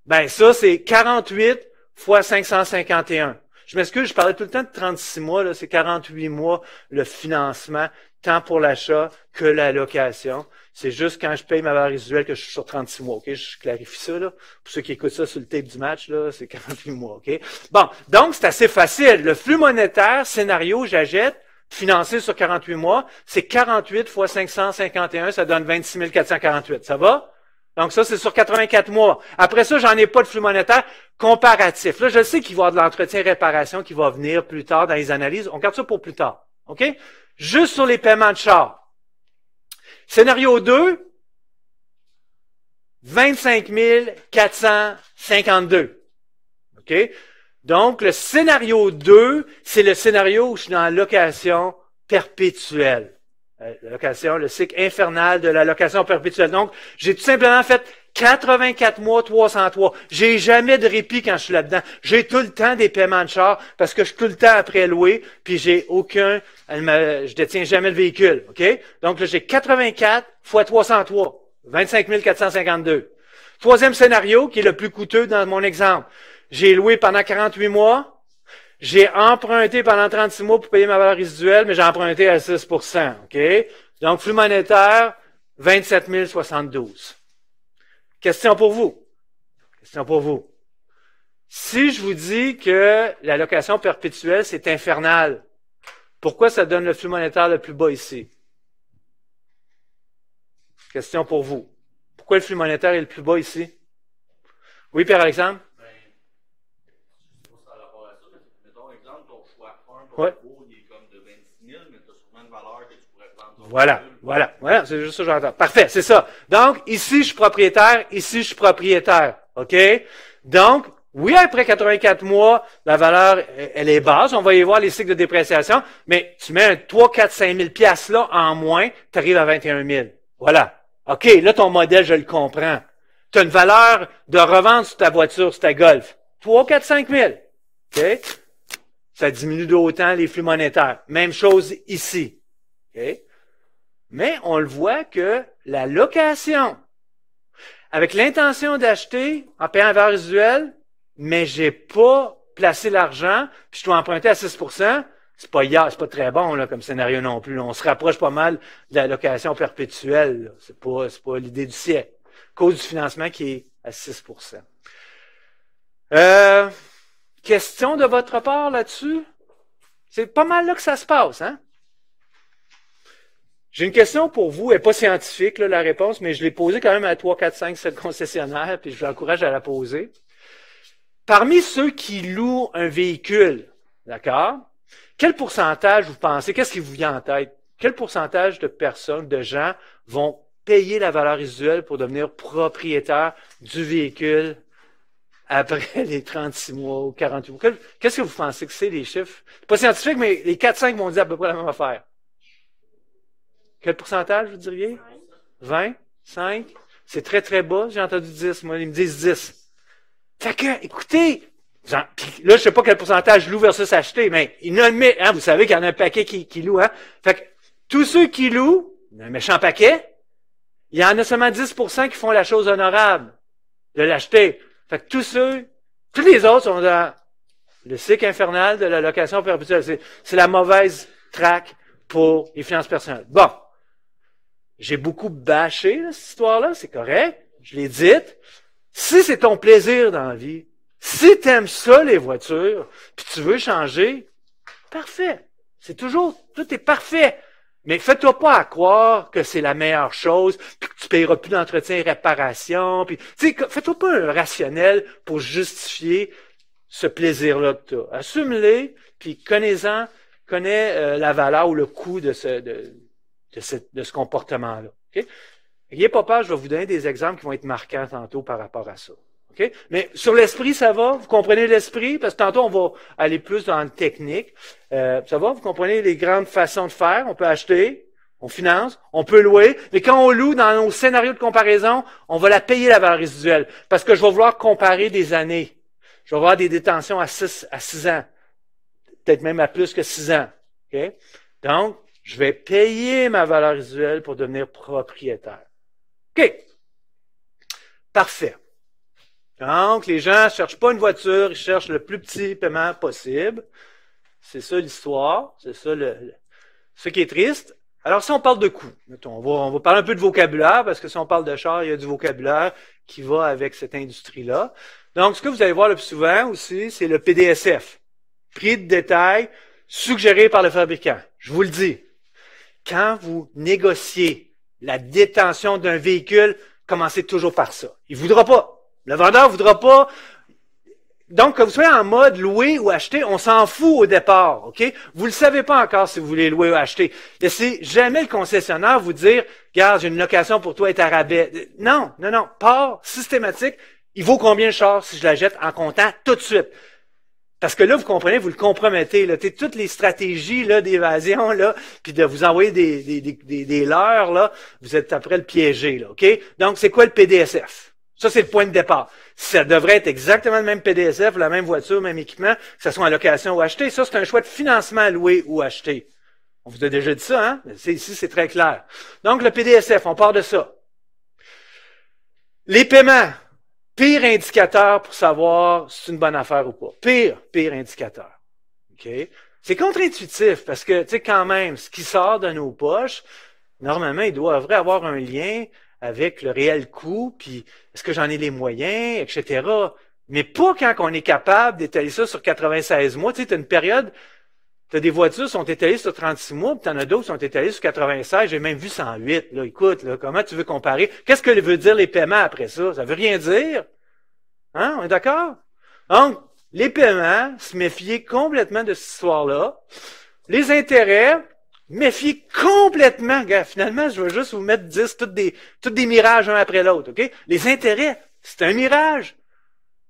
Ben ça, c'est 48 fois 551. Je m'excuse, je parlais tout le temps de 36 mois, là, c'est 48 mois le financement, tant pour l'achat que la location. C'est juste quand je paye ma valeur résiduelle que je suis sur 36 mois, OK? Je clarifie ça, là. Pour ceux qui écoutent ça sur le tape du match, là, c'est 48 mois, OK? Bon, donc c'est assez facile. Le flux monétaire, scénario, j'achète, financé sur 48 mois, c'est 48 fois 551, ça donne 26 448. Ça va? Donc ça, c'est sur 84 mois. Après ça, j'en ai pas de flux monétaire comparatif. Là, je sais qu'il va y avoir de l'entretien réparation qui va venir plus tard dans les analyses. On garde ça pour plus tard. OK? Juste sur les paiements de char. Scénario 2, 25 452. OK? Donc, le scénario 2, c'est le scénario où je suis dans la location perpétuelle. Euh, location, le cycle infernal de la location perpétuelle. Donc, j'ai tout simplement fait 84 mois, 303. J'ai jamais de répit quand je suis là-dedans. J'ai tout le temps des paiements de char parce que je suis tout le temps après louer, puis j'ai aucun, je détiens jamais le véhicule, ok? Donc là, j'ai 84 fois 303, 25 452. Troisième scénario qui est le plus coûteux dans mon exemple. J'ai loué pendant 48 mois, j'ai emprunté pendant 36 mois pour payer ma valeur résiduelle, mais j'ai emprunté à 6 OK? Donc, flux monétaire, 27 072. Question pour vous. Question pour vous. Si je vous dis que la location perpétuelle, c'est infernal, pourquoi ça donne le flux monétaire le plus bas ici? Question pour vous. Pourquoi le flux monétaire est le plus bas ici? Oui, Pierre-Alexandre? Ouais. Voilà, voilà, voilà, c'est juste ça que j'entends. Parfait, c'est ça. Donc, ici, je suis propriétaire, ici, je suis propriétaire. OK? Donc, oui, après 84 mois, la valeur, elle est basse. On va y voir les cycles de dépréciation. Mais tu mets un 3, 4, 5 000 piastres là en moins, tu arrives à 21 000. Voilà. OK, là, ton modèle, je le comprends. Tu as une valeur de revente sur ta voiture, sur ta Golf. 3, 4, 5 000. OK? ça diminue d'autant les flux monétaires. Même chose ici. Mais on le voit que la location, avec l'intention d'acheter en payant valeur résiduel, mais j'ai pas placé l'argent, puis je dois emprunter à 6 c'est pas hier, c'est pas très bon là, comme scénario non plus. On se rapproche pas mal de la location perpétuelle. C'est pas, pas l'idée du siècle. Cause du financement qui est à 6 euh, Question de votre part là-dessus? C'est pas mal là que ça se passe, hein? J'ai une question pour vous, elle n'est pas scientifique, la réponse, mais je l'ai posée quand même à 3, 4, 5, 7 concessionnaires, puis je vous encourage à la poser. Parmi ceux qui louent un véhicule, d'accord, quel pourcentage vous pensez, qu'est-ce qui vous vient en tête? Quel pourcentage de personnes, de gens vont payer la valeur résiduelle pour devenir propriétaire du véhicule après les 36 mois ou 48 mois. Qu'est-ce que vous pensez que c'est les chiffres? Pas scientifique, mais les 4-5 m'ont dit à peu près la même affaire. Quel pourcentage, vous diriez? 20? 5? C'est très, très bas. J'ai entendu 10. Moi, ils me disent 10. Fait que, écoutez, là, je sais pas quel pourcentage loue versus acheter, mais il met, hein, vous savez qu'il y en a un paquet qui, loue, hein. Fait que, tous ceux qui louent, un méchant paquet, il y en a seulement 10% qui font la chose honorable de l'acheter. Fait que tous ceux, tous les autres sont dans le cycle infernal de la location perpétuelle. C'est, la mauvaise traque pour les finances personnelles. Bon. J'ai beaucoup bâché cette histoire-là, c'est correct. Je l'ai dite. Si c'est ton plaisir dans la vie, si t'aimes ça, les voitures, puis tu veux changer, parfait. C'est toujours, tout est parfait. Mais fais-toi pas à croire que c'est la meilleure chose, puis que tu paieras plus d'entretien et réparation, puis tu sais, fais-toi pas un rationnel pour justifier ce plaisir-là que tu as. Assume-les, puis connais-en, connais euh, la valeur ou le coût de ce, de, de ce, comportement-là. Okay? pas peur, je vais vous donner des exemples qui vont être marquants tantôt par rapport à ça. Mais sur l'esprit, ça va? Vous comprenez l'esprit? Parce que tantôt, on va aller plus dans la technique. Euh, ça va? Vous comprenez les grandes façons de faire? On peut acheter, on finance, on peut louer. Mais quand on loue dans nos scénarios de comparaison, on va la payer la valeur résiduelle. Parce que je vais vouloir comparer des années. Je vais avoir des détentions à 6 à six ans. Peut-être même à plus que 6 ans. Donc, je vais payer ma valeur résiduelle pour devenir propriétaire. OK. Parfait. Donc, les gens cherchent pas une voiture, ils cherchent le plus petit paiement possible. C'est ça l'histoire, c'est ça le, ce qui est triste. Alors, si on parle de coût, on va, on va parler un peu de vocabulaire, parce que si on parle de char, il y a du vocabulaire qui va avec cette industrie-là. Donc, ce que vous allez voir le plus souvent aussi, c'est le PDSF, prix de détail suggéré par le fabricant. Je vous le dis, quand vous négociez la détention d'un véhicule, commencez toujours par ça. Il voudra pas le vendeur voudra pas. Donc, que vous soyez en mode louer ou acheter, on s'en fout au départ, OK? Vous ne le savez pas encore si vous voulez louer ou acheter. si jamais le concessionnaire vous dire, "Garde, j'ai une location pour toi, est à rabais. Non, non, non. Part systématique. Il vaut combien de char si je la jette en comptant tout de suite? Parce que là, vous comprenez, vous le compromettez. Là. Toutes les stratégies d'évasion, là, puis de vous envoyer des, des, leurres, là, vous êtes après le piéger. OK? Donc, c'est quoi le PDSF? Ça, c'est le point de départ. Ça devrait être exactement le même PDSF, la même voiture, même équipement, que ce soit en location ou acheté. Ça, c'est un choix de financement à louer ou acheter. On vous a déjà dit ça, hein? Ici, c'est très clair. Donc, le PDSF, on part de ça. Les paiements, pire indicateur pour savoir si c'est une bonne affaire ou pas. Pire, pire indicateur. OK? C'est contre-intuitif parce que, tu sais, quand même, ce qui sort de nos poches, normalement, il doit avoir un lien avec le réel coût, puis est-ce que j'en ai les moyens, etc. Mais pas quand on est capable d'étaler ça sur 96 mois. Tu sais, as une période, tu as des voitures qui sont étalées sur 36 mois, puis tu en as d'autres qui sont étalées sur 96, j'ai même vu 108. Là. Écoute, là, comment tu veux comparer? Qu'est-ce que veut dire les paiements après ça? Ça veut rien dire. Hein? On est d'accord? Donc, les paiements, se méfier complètement de cette histoire-là. Les intérêts, Méfiez complètement. Finalement, je veux juste vous mettre 10, toutes des, toutes des mirages un après l'autre. ok Les intérêts, c'est un mirage.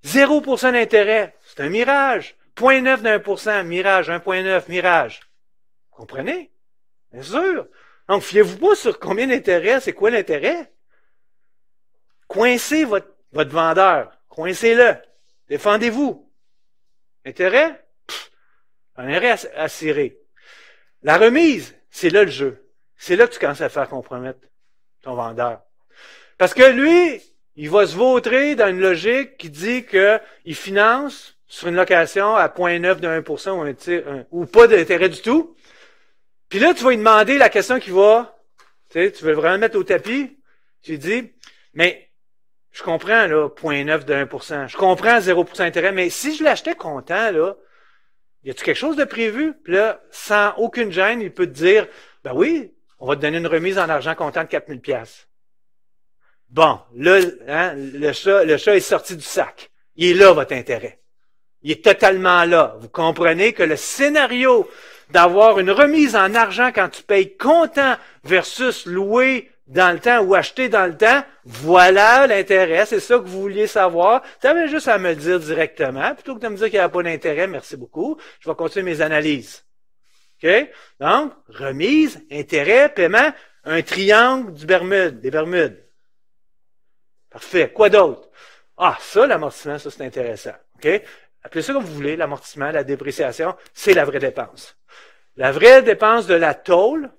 0% d'intérêt, c'est un mirage. 0.9 d'un pour mirage, 1.9, mirage. Vous comprenez? Bien sûr. Donc, fiez-vous pas sur combien d'intérêts, c'est quoi l'intérêt. Coincez votre, votre vendeur. Coincez-le. Défendez-vous. Intérêt? un intérêt à, à la remise, c'est là le jeu. C'est là que tu commences à faire compromettre ton vendeur. Parce que lui, il va se vautrer dans une logique qui dit qu'il finance sur une location à 0.9 de 1% ou, pas d'intérêt du tout. Puis là, tu vas lui demander la question qui va, tu sais, tu veux vraiment mettre au tapis. Tu lui dis, mais je comprends, là, 0.9 de 1%. Je comprends 0% d'intérêt, mais si je l'achetais content, là, y a-tu quelque chose de prévu? Puis là, sans aucune gêne, il peut te dire, ben oui, on va te donner une remise en argent comptant de 4000 pièces. Bon, là, hein, le, chat, le chat est sorti du sac. Il est là, votre intérêt. Il est totalement là. Vous comprenez que le scénario d'avoir une remise en argent quand tu payes comptant versus louer dans le temps ou acheter dans le temps, voilà l'intérêt, c'est ça que vous vouliez savoir. Ça avez juste à me le dire directement, plutôt que de me dire qu'il n'y a pas d'intérêt, merci beaucoup, je vais continuer mes analyses. OK? Donc, remise, intérêt, paiement, un triangle du Bermude, des Bermudes. Parfait. Quoi d'autre? Ah, ça, l'amortissement, ça, c'est intéressant. OK? Appelez ça comme vous voulez, l'amortissement, la dépréciation, c'est la vraie dépense. La vraie dépense de la tôle,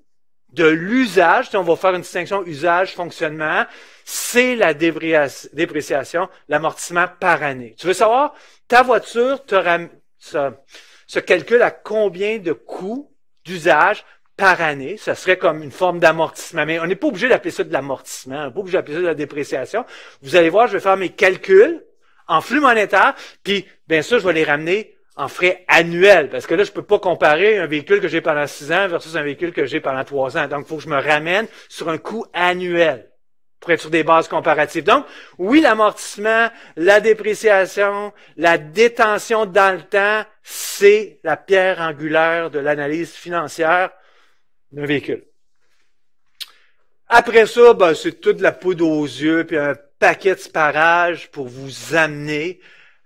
de l'usage, on va faire une distinction usage-fonctionnement, c'est la dépréciation, l'amortissement par année. Tu veux savoir, ta voiture te ram... se... calcule à combien de coûts d'usage par année. Ça serait comme une forme d'amortissement. Mais on n'est pas obligé d'appeler ça de l'amortissement, on n'est pas obligé d'appeler ça de la dépréciation. Vous allez voir, je vais faire mes calculs en flux monétaire, puis bien sûr, je vais les ramener en frais annuels. Parce que là, je ne peux pas comparer un véhicule que j'ai pendant six ans versus un véhicule que j'ai pendant trois ans. Donc, il faut que je me ramène sur un coût annuel pour être sur des bases comparatives. Donc, oui, l'amortissement, la dépréciation, la détention dans le temps, c'est la pierre angulaire de l'analyse financière d'un véhicule. Après ça, ben, c'est toute la poudre aux yeux, puis un paquet de sparages pour vous amener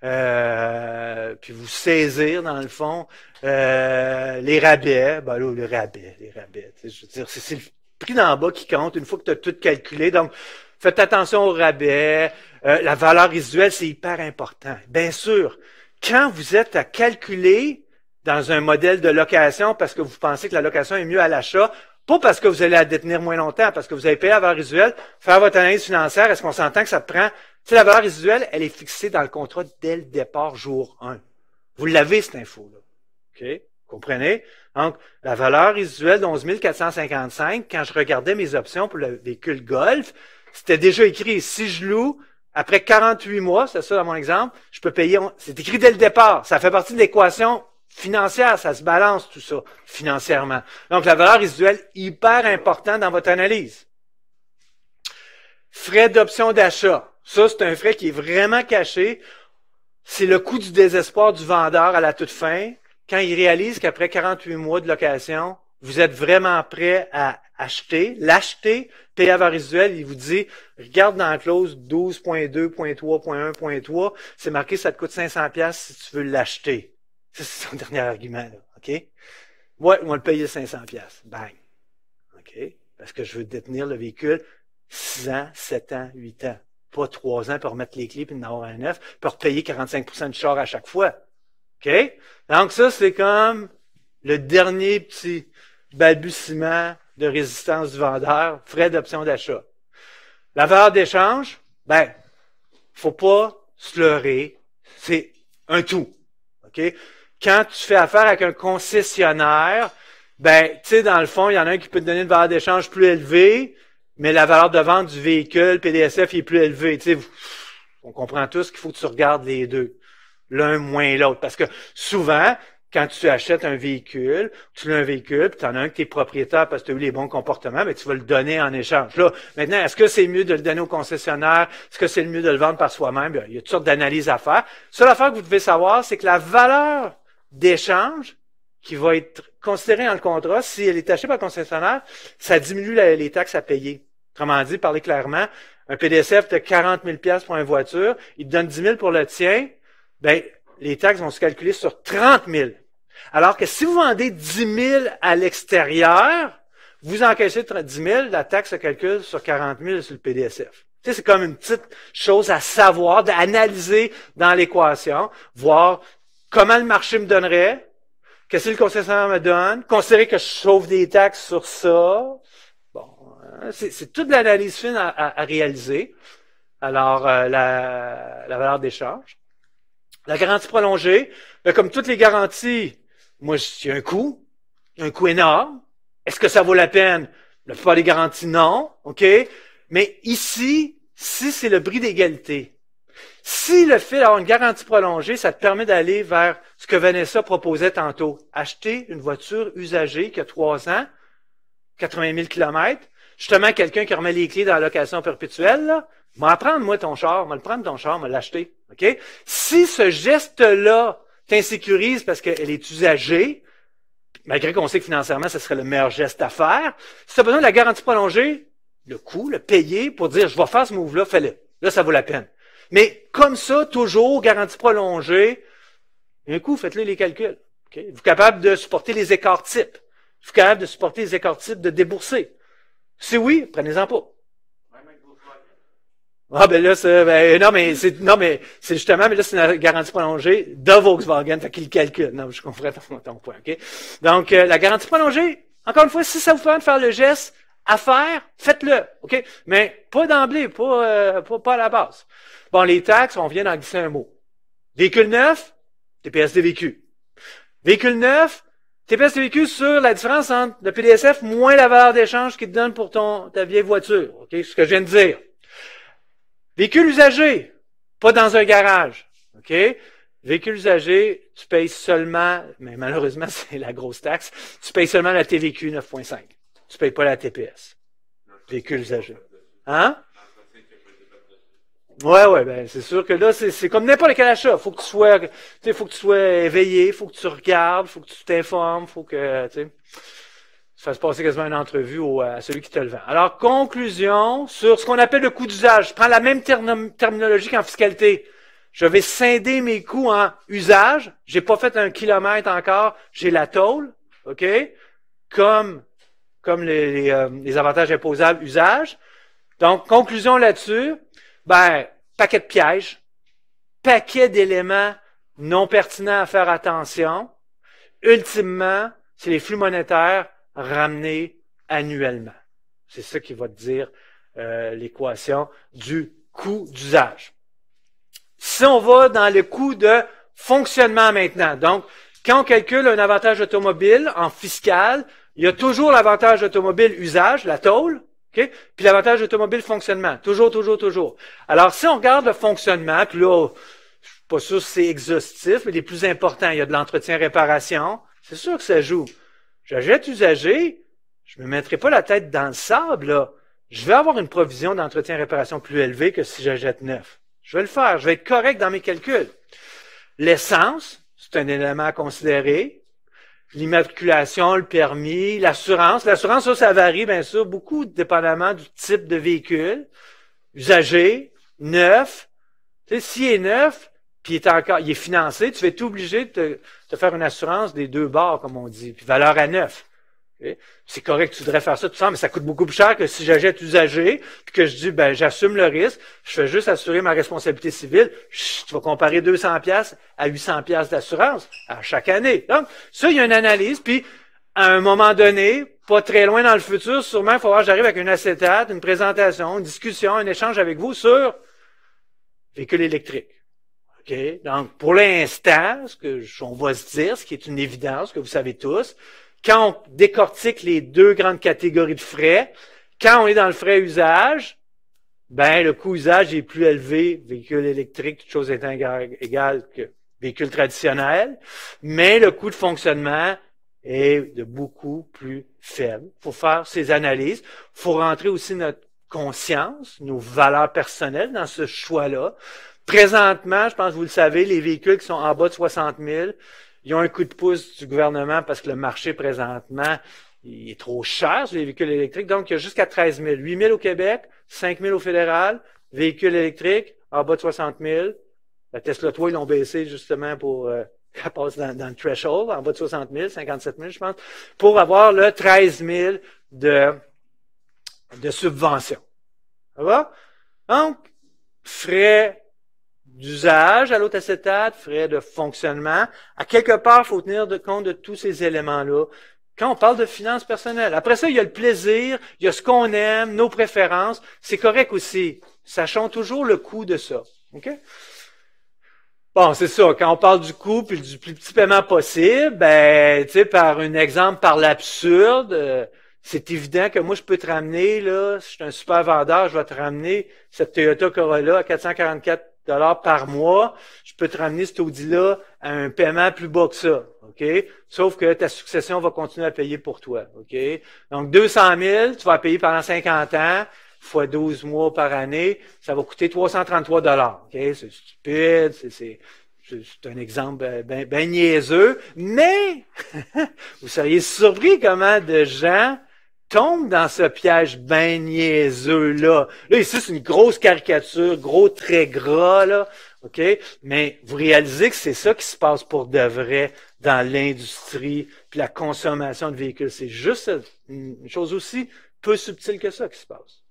euh, puis vous saisir, dans le fond, euh, les rabais. Ben là, le rabais, les rabais. Je veux dire, c'est le prix d'en bas qui compte une fois que tu as tout calculé. Donc, faites attention aux rabais. Euh, la valeur résiduelle, c'est hyper important. Bien sûr, quand vous êtes à calculer dans un modèle de location parce que vous pensez que la location est mieux à l'achat, pas parce que vous allez la détenir moins longtemps, parce que vous avez payé la valeur résiduelle, faire votre analyse financière, est-ce qu'on s'entend que ça prend sais, la valeur résiduelle, elle est fixée dans le contrat dès le départ, jour 1. Vous l'avez, cette info-là. OK? Comprenez? Donc, la valeur résiduelle 11 455, quand je regardais mes options pour le véhicule Golf, c'était déjà écrit, si je loue, après 48 mois, c'est ça dans mon exemple, je peux payer, c'est écrit dès le départ. Ça fait partie de l'équation financière, ça se balance tout ça financièrement. Donc, la valeur résiduelle, hyper importante dans votre analyse. Frais d'option d'achat. Ça, c'est un frais qui est vraiment caché. C'est le coût du désespoir du vendeur à la toute fin, quand il réalise qu'après 48 mois de location, vous êtes vraiment prêt à acheter, l'acheter, payer avant résiduel, il vous dit, regarde dans la clause 12.2.3.1.3, c'est marqué, ça te coûte 500 si tu veux l'acheter. C'est son dernier argument, là. OK? Ouais, on va le payer 500 Bang. OK? Parce que je veux détenir le véhicule 6 ans, 7 ans, 8 ans pas trois ans pour remettre les clés et en un neuf, pour payer 45 de char à chaque fois. OK? Donc ça, c'est comme le dernier petit balbutiement de résistance du vendeur, frais d'option d'achat. La valeur d'échange, ben, faut pas se leurrer. C'est un tout. OK? Quand tu fais affaire avec un concessionnaire, ben, tu sais, dans le fond, il y en a un qui peut te donner une valeur d'échange plus élevée, mais la valeur de vente du véhicule PDSF est plus élevée. Tu sais, on comprend tous qu'il faut que tu regardes les deux, l'un moins l'autre. Parce que souvent, quand tu achètes un véhicule, tu l'as un véhicule, puis tu en as un que tu es propriétaire parce que tu as eu les bons comportements, mais tu vas le donner en échange. Là, maintenant, est-ce que c'est mieux de le donner au concessionnaire? Est-ce que c'est mieux de le vendre par soi-même? Il y a toutes sortes d'analyses à faire. Seule affaire que vous devez savoir, c'est que la valeur d'échange qui va être considérée dans le contrat, si elle est achetée par le concessionnaire, ça diminue les taxes à payer. Autrement dit, parler clairement, un PDSF de 40 000 pour une voiture, il te donne 10 000 pour le tien, ben, les taxes vont se calculer sur 30 000. Alors que si vous vendez 10 000 à l'extérieur, vous encaissez 10 000, la taxe se calcule sur 40 000 sur le PDSF. Tu sais, c'est comme une petite chose à savoir, d'analyser dans l'équation, voir comment le marché me donnerait, qu'est-ce que le concessionnaire me donne, considérer que je sauve des taxes sur ça, euh, c'est toute l'analyse fine à, réaliser. Alors, euh, la, valeur des charges. La garantie prolongée, ben, comme toutes les garanties, moi, j'ai un coût, un coût énorme. Est-ce que ça vaut la peine? le pas les garanties, non, OK? Mais ici, si c'est le prix d'égalité, si le fait d'avoir une garantie prolongée, ça te permet d'aller vers ce que Vanessa proposait tantôt, acheter une voiture usagée qui a trois ans, 80 000 kilomètres, justement quelqu'un qui remet les clés dans la location perpétuelle, là, m'en prendre, moi, ton char, m'en prendre ton char, m'en l'acheter. OK? Si ce geste-là t'insécurise parce qu'elle est usagée, malgré qu'on sait que financièrement, ce serait le meilleur geste à faire, si tu as besoin de la garantie prolongée, le coût, le payer pour dire, je vais faire ce move-là, fais Là, ça vaut la peine. Mais comme ça, toujours, garantie prolongée, un coup, faites-le les calculs. Vous êtes capable de supporter les écarts types. Vous êtes capable de supporter les écarts types de débourser. Si oui, prenez-en pas. Ah ben là, c'est, ben, non mais c'est non mais c'est justement, mais là c'est une garantie prolongée de Volkswagen, fait qu'il calcule. Non, je comprends ton, point, ok. Donc euh, la garantie prolongée, encore une fois, si ça vous permet de faire le geste à faire, faites-le, ok. Mais pas d'emblée, euh, pas, pas, à la base. Bon, les taxes, on vient d'en glisser un mot. Véhicule neuf, TPS Véhicule neuf, TPS TVQ sur la différence entre le PDSF moins la valeur d'échange qu'il te donne pour ton, ta vieille voiture. OK? ce que je viens de dire. Véhicule usagé, pas dans un garage. OK? Véhicule usagé, tu payes seulement, mais malheureusement, c'est la grosse taxe, tu payes seulement la TVQ 9.5. Tu payes pas la TPS. Véhicule usagé. Hein? Ouais, ouais, ben c'est sûr que là, c'est comme n'importe quel achat. Faut que tu sois, tu faut que tu sois éveillé, faut que tu regardes, faut que tu t'informes, faut que, tu fasses passer quasiment une entrevue à celui qui te le vend. Alors, conclusion sur ce qu'on appelle le coût d'usage. Je prends la même terminologie qu'en fiscalité. Je vais scinder mes coûts en usage. J'ai pas fait un kilomètre encore. J'ai la tôle, ok, comme comme les euh, avantages imposables usage. Donc, conclusion là-dessus ben, paquet de pièges, paquet d'éléments non pertinents à faire attention. Ultimement, c'est les flux monétaires ramenés annuellement. C'est ça qui va te dire euh, l'équation du coût d'usage. Si on va dans le coût de fonctionnement maintenant, donc quand on calcule un avantage automobile en fiscal, il y a toujours l'avantage automobile usage, la tôle, puis l'avantage automobile, fonctionnement. Toujours, toujours, toujours. Alors, si on regarde le fonctionnement, puis là, je suis pas sûr si c'est exhaustif, mais les plus importants, il y a de l'entretien-réparation. C'est sûr que ça joue. J'achète usagé, je me mettrai pas la tête dans le sable, là. Je vais avoir une provision d'entretien-réparation plus élevée que si j'achète neuf. Je vais le faire. Je vais être correct dans mes calculs. L'essence, c'est un élément à considérer l'immatriculation, le permis, l'assurance. L'assurance, ça, ça varie, bien sûr, beaucoup dépendamment du type de véhicule, usagé, neuf. Tu s'il est neuf, puis il est encore, il est financé, tu vas être obligé de te, faire une assurance des deux bords, comme on dit, puis valeur à neuf. C'est correct, tu voudrais faire ça, tout ça, mais ça coûte beaucoup plus cher que si j'achète usagé, puis que je dis, ben, j'assume le risque, je fais juste assurer ma responsabilité civile. tu vas comparer 200 pièces à 800 pièces d'assurance à chaque année. Donc, ça, il y a une analyse, puis à un moment donné, pas très loin dans le futur, sûrement, il faudra que j'arrive avec une acetate, une présentation, une discussion, un échange avec vous sur véhicule électrique. Donc, pour l'instant, ce que on va se dire, ce qui est une évidence que vous savez tous, quand on décortique les deux grandes catégories de frais, quand on est dans le frais usage, ben le coût usage est plus élevé, véhicule électrique, toute chose étant égal que véhicule traditionnel, mais le coût de fonctionnement est de beaucoup plus faible. Pour faut faire ces analyses. Il faut rentrer aussi notre conscience, nos valeurs personnelles dans ce choix-là. Présentement, je pense que vous le savez, les véhicules qui sont en bas de 60 000, ils ont un coup de pouce du gouvernement parce que le marché présentement il est trop cher sur les véhicules électriques. Donc, il y a jusqu'à 13 000. 8 000 au Québec, 5 000 au fédéral, véhicules électriques en bas de 60 000. La Tesla 3, ils l'ont baissé justement pour euh, qu'elle passe dans, le threshold, en bas de 60 000, 57 000, je pense, pour avoir le 13 000 de, de subvention. Ça va? Donc, frais d'usage à l'autre frais de fonctionnement. À quelque part, il faut tenir de compte de tous ces éléments-là. Quand on parle de finances personnelles, après ça, il y a le plaisir, il y a ce qu'on aime, nos préférences. C'est correct aussi. Sachons toujours le coût de ça. OK? Bon, c'est ça. Quand on parle du coût puis du plus petit paiement possible, ben, tu sais, par un exemple, par l'absurde, euh, c'est évident que moi, je peux te ramener, là, si je suis un super vendeur, je vais te ramener cette Toyota Corolla à 444 dollars par mois, je peux te ramener cet audit là à un paiement plus bas que ça, OK? Sauf que ta succession va continuer à payer pour toi, OK? Donc, 200 000, tu vas payer pendant 50 ans, fois 12 mois par année, ça va coûter 333 dollars, OK? C'est stupide, c'est... C'est un exemple bien ben, ben niaiseux, mais vous seriez surpris comment de gens tombe dans ce piège ben niaiseux-là. Là, ici, c'est une grosse caricature, gros très gras, là. OK? Mais vous réalisez que c'est ça qui se passe pour de vrai dans l'industrie puis la consommation de véhicules. C'est juste une chose aussi peu subtile que ça qui se passe.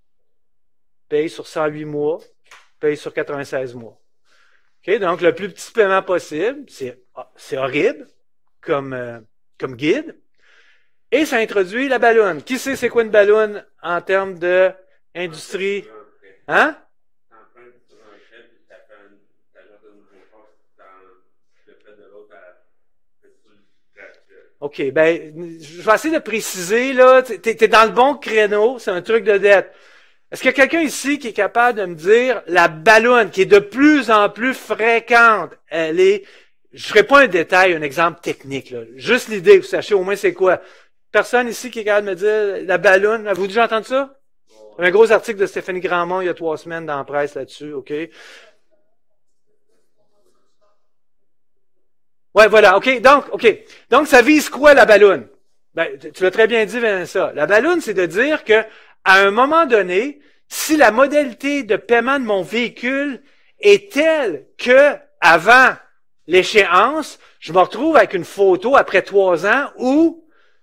Paye sur 108 mois, paye sur 96 mois. OK? Donc, le plus petit paiement possible, c'est, ah, horrible comme, euh, comme guide, et ça introduit la ballonne. Qui sait c'est quoi une ballonne en termes de industrie? Hein? OK, ben, je vais essayer de préciser, là. T'es, dans le bon créneau, c'est un truc de dette. Est-ce qu'il y a quelqu'un ici qui est capable de me dire la ballonne qui est de plus en plus fréquente, elle est, je ferai pas un détail, un exemple technique, là. Juste l'idée, vous sachez au moins c'est quoi. Personne ici qui est capable de me dire la balloune. Avez-vous déjà entendu ça? Un gros article de Stéphanie Grandmont il y a trois semaines dans la presse là-dessus, OK? Ouais, voilà, OK. Donc, OK. Donc, ça vise quoi la balloune? Ben, tu l'as très bien dit, ça. La balloune, c'est de dire que, à un moment donné, si la modalité de paiement de mon véhicule est telle que, avant l'échéance, je me retrouve avec une photo après trois ans où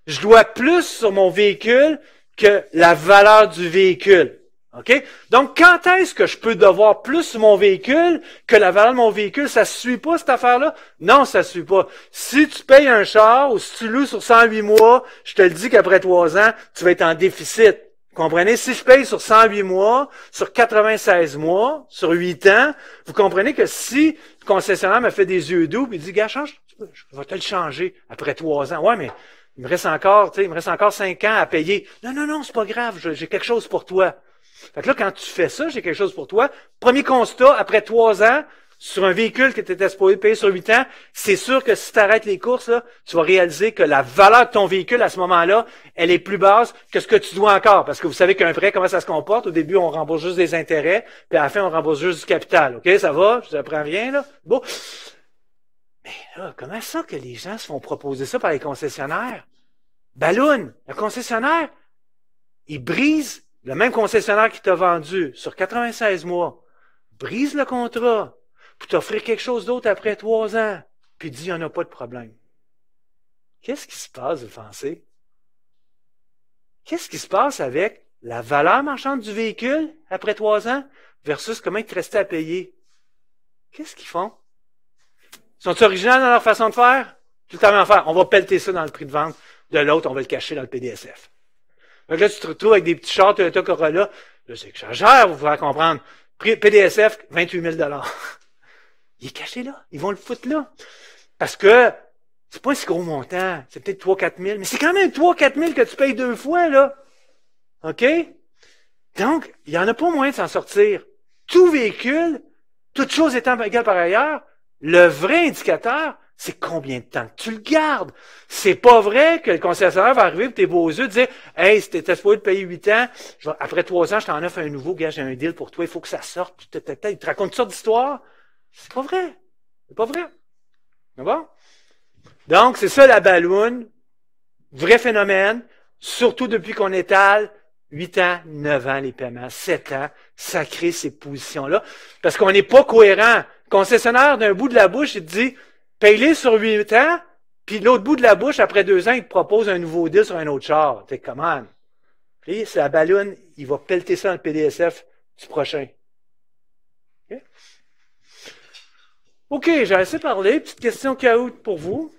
je dois plus sur mon véhicule que la valeur du véhicule. OK? Donc, quand est-ce que je peux devoir plus sur mon véhicule que la valeur de mon véhicule? Ça ne suit pas, cette affaire-là? Non, ça ne suit pas. Si tu payes un char ou si tu loues sur 108 mois, je te le dis qu'après trois ans, tu vas être en déficit. Vous comprenez? Si je paye sur 108 mois, sur 96 mois, sur 8 ans, vous comprenez que si le concessionnaire me fait des yeux doux et dit, gars, change, je vais te le changer après trois ans. Ouais, mais il me reste encore, tu sais, il me reste encore cinq ans à payer. Non, non, non, c'est pas grave, j'ai quelque chose pour toi. Fait que là, quand tu fais ça, j'ai quelque chose pour toi. Premier constat, après trois ans, sur un véhicule que tu étais supposé payer sur huit ans, c'est sûr que si tu arrêtes les courses, tu vas réaliser que la valeur de ton véhicule à ce moment-là, elle est plus basse que ce que tu dois encore. Parce que vous savez qu'un prêt, comment ça se comporte? Au début, on rembourse juste des intérêts, puis à la fin, on rembourse juste du capital. OK, ça va? Je ne apprends rien, là? Bon. Mais ben là, comment ça que les gens se font proposer ça par les concessionnaires? Balloon, le concessionnaire, il brise le même concessionnaire qui t'a vendu sur 96 mois, brise le contrat pour t'offrir quelque chose d'autre après trois ans, puis dit, il n'y en a pas de problème. Qu'est-ce qui se passe, vous pensez? Qu'est-ce qui se passe avec la valeur marchande du véhicule après trois ans versus comment il te restait à payer? Qu'est-ce qu'ils font? Sont-ils originales dans leur façon de faire? Tout à même On va pelleter ça dans le prix de vente de l'autre, on va le cacher dans le PDSF. que là, tu te retrouves avec des petits chars Toyota Corolla. Là, c'est chargeur, vous pouvez comprendre. PDSF, 28 000 Il est caché là. Ils vont le foutre là. Parce que c'est pas un si gros montant. C'est peut-être 3-4 000, mais c'est quand même 3-4 000 que tu payes deux fois, là. OK? Donc, il n'y en a pas moyen de s'en sortir. Tout véhicule, toute chose étant égale par ailleurs, le vrai indicateur, c'est combien de temps tu le gardes. C'est pas vrai que le concessionnaire va arriver et tes beaux yeux dire Hey, c'était supposé de payer 8 ans, après trois ans, je t'en offre un nouveau, gars, j'ai un deal pour toi, il faut que ça sorte, Il te raconte ça d'histoire. C'est pas vrai. C'est pas vrai. D'accord? Donc, c'est ça la balloune. Vrai phénomène. Surtout depuis qu'on étale 8 ans, 9 ans les paiements, sept ans, ça crée ces positions-là. Parce qu'on n'est pas cohérent concessionnaire d'un bout de la bouche, il te dit paye-les sur 8 ans, puis l'autre bout de la bouche, après deux ans, il te propose un nouveau deal sur un autre char. T'es comment? Puis c'est la ballonne, il va pelleter ça dans le PDSF du prochain. OK, j'ai assez parlé. Petite question caout pour vous.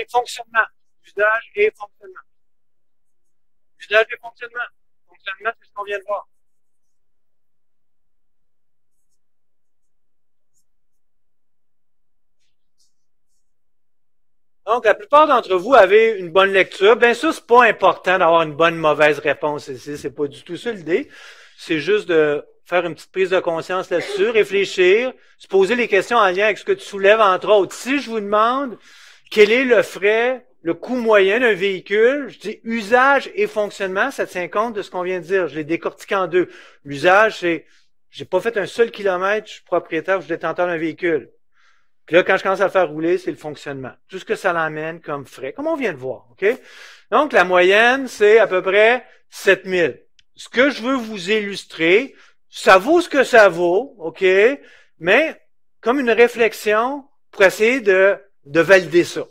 et fonctionnement. Usage et fonctionnement. Usage et fonctionnement. Fonctionnement, c'est ce qu'on vient de voir. Donc, la plupart d'entre vous avez une bonne lecture. Bien sûr, c'est pas important d'avoir une bonne, mauvaise réponse ici. C'est pas du tout ça l'idée. C'est juste de faire une petite prise de conscience là-dessus, réfléchir, se poser les questions en lien avec ce que tu soulèves, entre autres. Si je vous demande, quel est le frais, le coût moyen d'un véhicule? Je dis usage et fonctionnement, ça tient compte de ce qu'on vient de dire. Je l'ai décortiqué en deux. L'usage, c'est j'ai pas fait un seul kilomètre, je suis propriétaire, je suis détenteur d'un véhicule. Puis là, quand je commence à le faire rouler, c'est le fonctionnement. Tout ce que ça l'amène comme frais, comme on vient de voir. OK? Donc, la moyenne, c'est à peu près 7000. Ce que je veux vous illustrer, ça vaut ce que ça vaut, OK? Mais comme une réflexion pour essayer de de valider ça.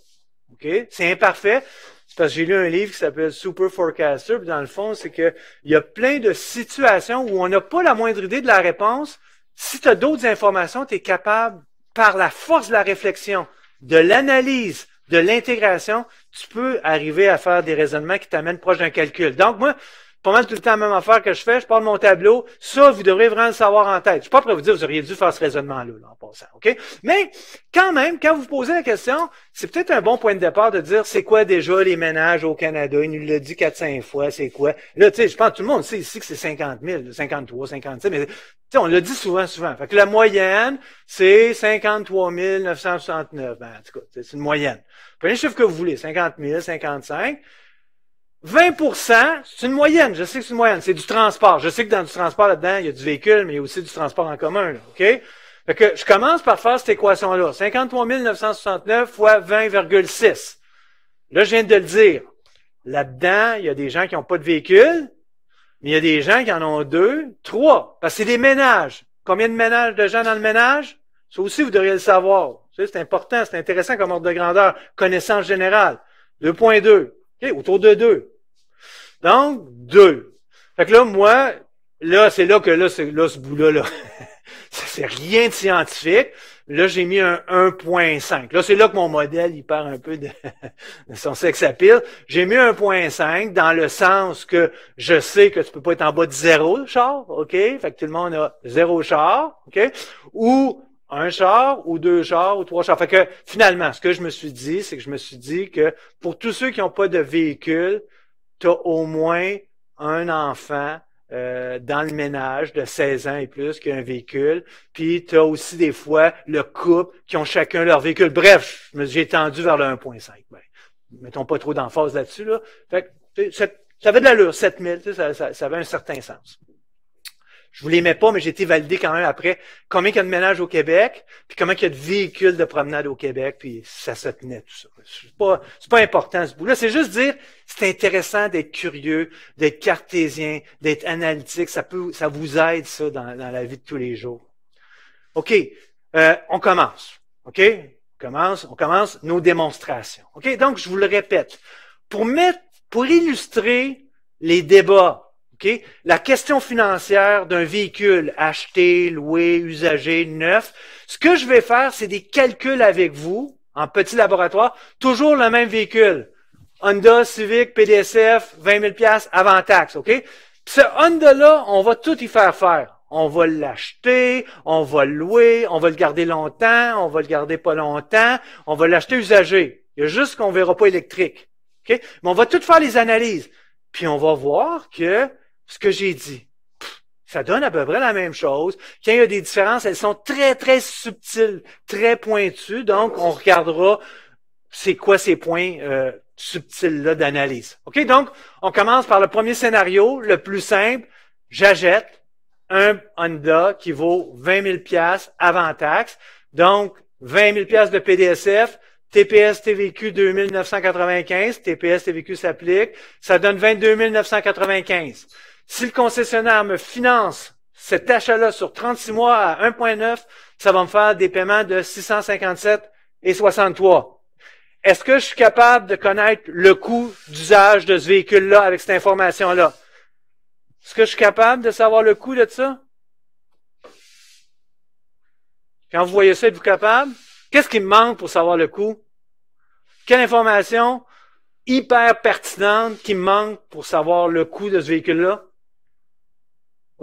C'est imparfait. C'est parce que j'ai lu un livre qui s'appelle Super Forecaster. Puis dans le fond, c'est que il y a plein de situations où on n'a pas la moindre idée de la réponse. Si tu as d'autres informations, tu es capable, par la force de la réflexion, de l'analyse, de l'intégration, tu peux arriver à faire des raisonnements qui t'amènent proche d'un calcul. Donc, moi, pas mal tout le temps la même affaire que je fais, je parle de mon tableau. Ça, vous devrez vraiment le savoir en tête. Je suis pas prêt à vous dire, vous auriez dû faire ce raisonnement-là, en passant, OK? Mais, quand même, quand vous posez la question, c'est peut-être un bon point de départ de dire, c'est quoi déjà les ménages au Canada? Il nous l'a dit 400 fois, c'est quoi? Là, tu sais, je pense que tout le monde sait ici que c'est 50 000, 53, 56 mais, tu sais, on le dit souvent, souvent. Fait que la moyenne, c'est 53 969. Ben, en tout cas, c'est une moyenne. Prenez le chiffre que vous voulez, 50 000, 55. 20 c'est une moyenne, je sais que c'est une moyenne, c'est du transport. Je sais que dans du transport là-dedans, il y a du véhicule, mais il y a aussi du transport en commun, OK? je commence par faire cette équation-là. 53 969 fois 20,6. Là, je viens de le dire. Là-dedans, il y a des gens qui n'ont pas de véhicule, mais il y a des gens qui en ont deux, trois. Parce que c'est des ménages. Combien de ménages de gens dans le ménage? Ça aussi, vous devriez le savoir. C'est important, c'est intéressant comme ordre de grandeur. Connaissance générale. 2.2. OK, autour de deux. Donc, deux. Fait que là, moi, là, c'est là que là, c'est là, ce bout-là, là. ça c'est rien de scientifique. Là, j'ai mis un 1.5. Là, c'est là que mon modèle, il part un peu de, son sex pile. J'ai mis un 1.5 dans le sens que je sais que tu peux pas être en bas de zéro char, OK? Fait que tout le monde a zéro char, OK? Ou un char, ou deux chars, ou trois chars. Fait que finalement, ce que je me suis dit, c'est que je me suis dit que pour tous ceux qui n'ont pas de véhicule, tu as au moins un enfant euh, dans le ménage de 16 ans et plus qui a un véhicule. Puis tu as aussi des fois le couple qui ont chacun leur véhicule. Bref, j'ai tendu vers le 1.5. Ben, mettons pas trop d'emphase là-dessus. Là. Fait que, ça, avait de l'allure, 7000, ça, ça, ça avait un certain sens je vous les mets pas, mais j'ai été validé quand même après combien il y a de ménage au Québec, puis combien il y a de véhicules de promenade au Québec, puis ça se tenait tout ça. C'est pas, pas important ce bout-là. C'est juste dire, c'est intéressant d'être curieux, d'être cartésien, d'être analytique. Ça peut, ça vous aide ça dans, la vie de tous les jours. OK, euh, on commence. OK, on commence, on commence nos démonstrations. OK, donc je vous le répète, pour mettre, pour illustrer les débats la question financière d'un véhicule acheté, loué, usagé, neuf, ce que je vais faire, c'est des calculs avec vous en petit laboratoire, toujours le même véhicule. Honda, Civic, PDSF, 20 000 avant taxe, OK? ce Honda-là, on va tout y faire faire. On va l'acheter, on va le louer, on va le garder longtemps, on va le garder pas longtemps, on va l'acheter usagé. Il y a juste qu'on verra pas électrique. Mais on va tout faire les analyses. Puis on va voir que ce que j'ai dit. Ça donne à peu près la même chose. Quand il y a des différences, elles sont très, très subtiles, très pointues. Donc, on regardera c'est quoi ces points euh, subtils-là d'analyse. OK? Donc, on commence par le premier scénario, le plus simple. J'achète un Honda qui vaut 20 000 avant taxe. Donc, 20 000 de PDSF, TPS TVQ 2995, TPS TVQ s'applique, ça donne 22 995. Si le concessionnaire me finance cet achat-là sur 36 mois à 1.9, ça va me faire des paiements de 657 et 63. Est-ce que je suis capable de connaître le coût d'usage de ce véhicule-là avec cette information-là? Est-ce que je suis capable de savoir le coût de ça? Quand vous voyez ça, êtes-vous capable? Qu'est-ce qui me manque pour savoir le coût? Quelle information hyper pertinente qui me manque pour savoir le coût de ce véhicule-là?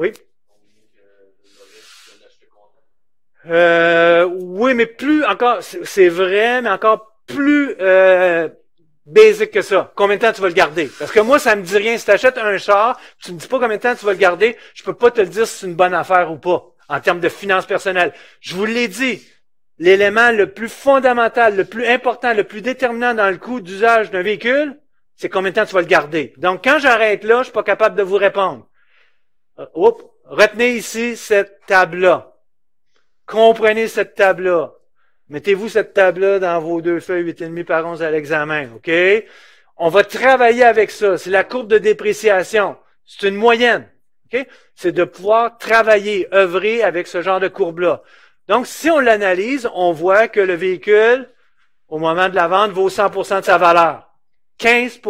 Oui. Euh, oui, mais plus encore, c'est vrai, mais encore plus euh, basic que ça. Combien de temps tu vas le garder? Parce que moi, ça me dit rien. Si tu achètes un char, tu me dis pas combien de temps tu vas le garder, je peux pas te le dire si c'est une bonne affaire ou pas, en termes de finances personnelles. Je vous l'ai dit, l'élément le plus fondamental, le plus important, le plus déterminant dans le coût d'usage d'un véhicule, c'est combien de temps tu vas le garder. Donc, quand j'arrête là, je suis pas capable de vous répondre. Euh, retenez ici cette table-là. Comprenez cette table-là. Mettez-vous cette table-là dans vos deux feuilles 8,5 par 11 à l'examen, OK? On va travailler avec ça. C'est la courbe de dépréciation. C'est une moyenne. OK? C'est de pouvoir travailler, œuvrer avec ce genre de courbe-là. Donc, si on l'analyse, on voit que le véhicule, au moment de la vente, vaut 100 de sa valeur. 15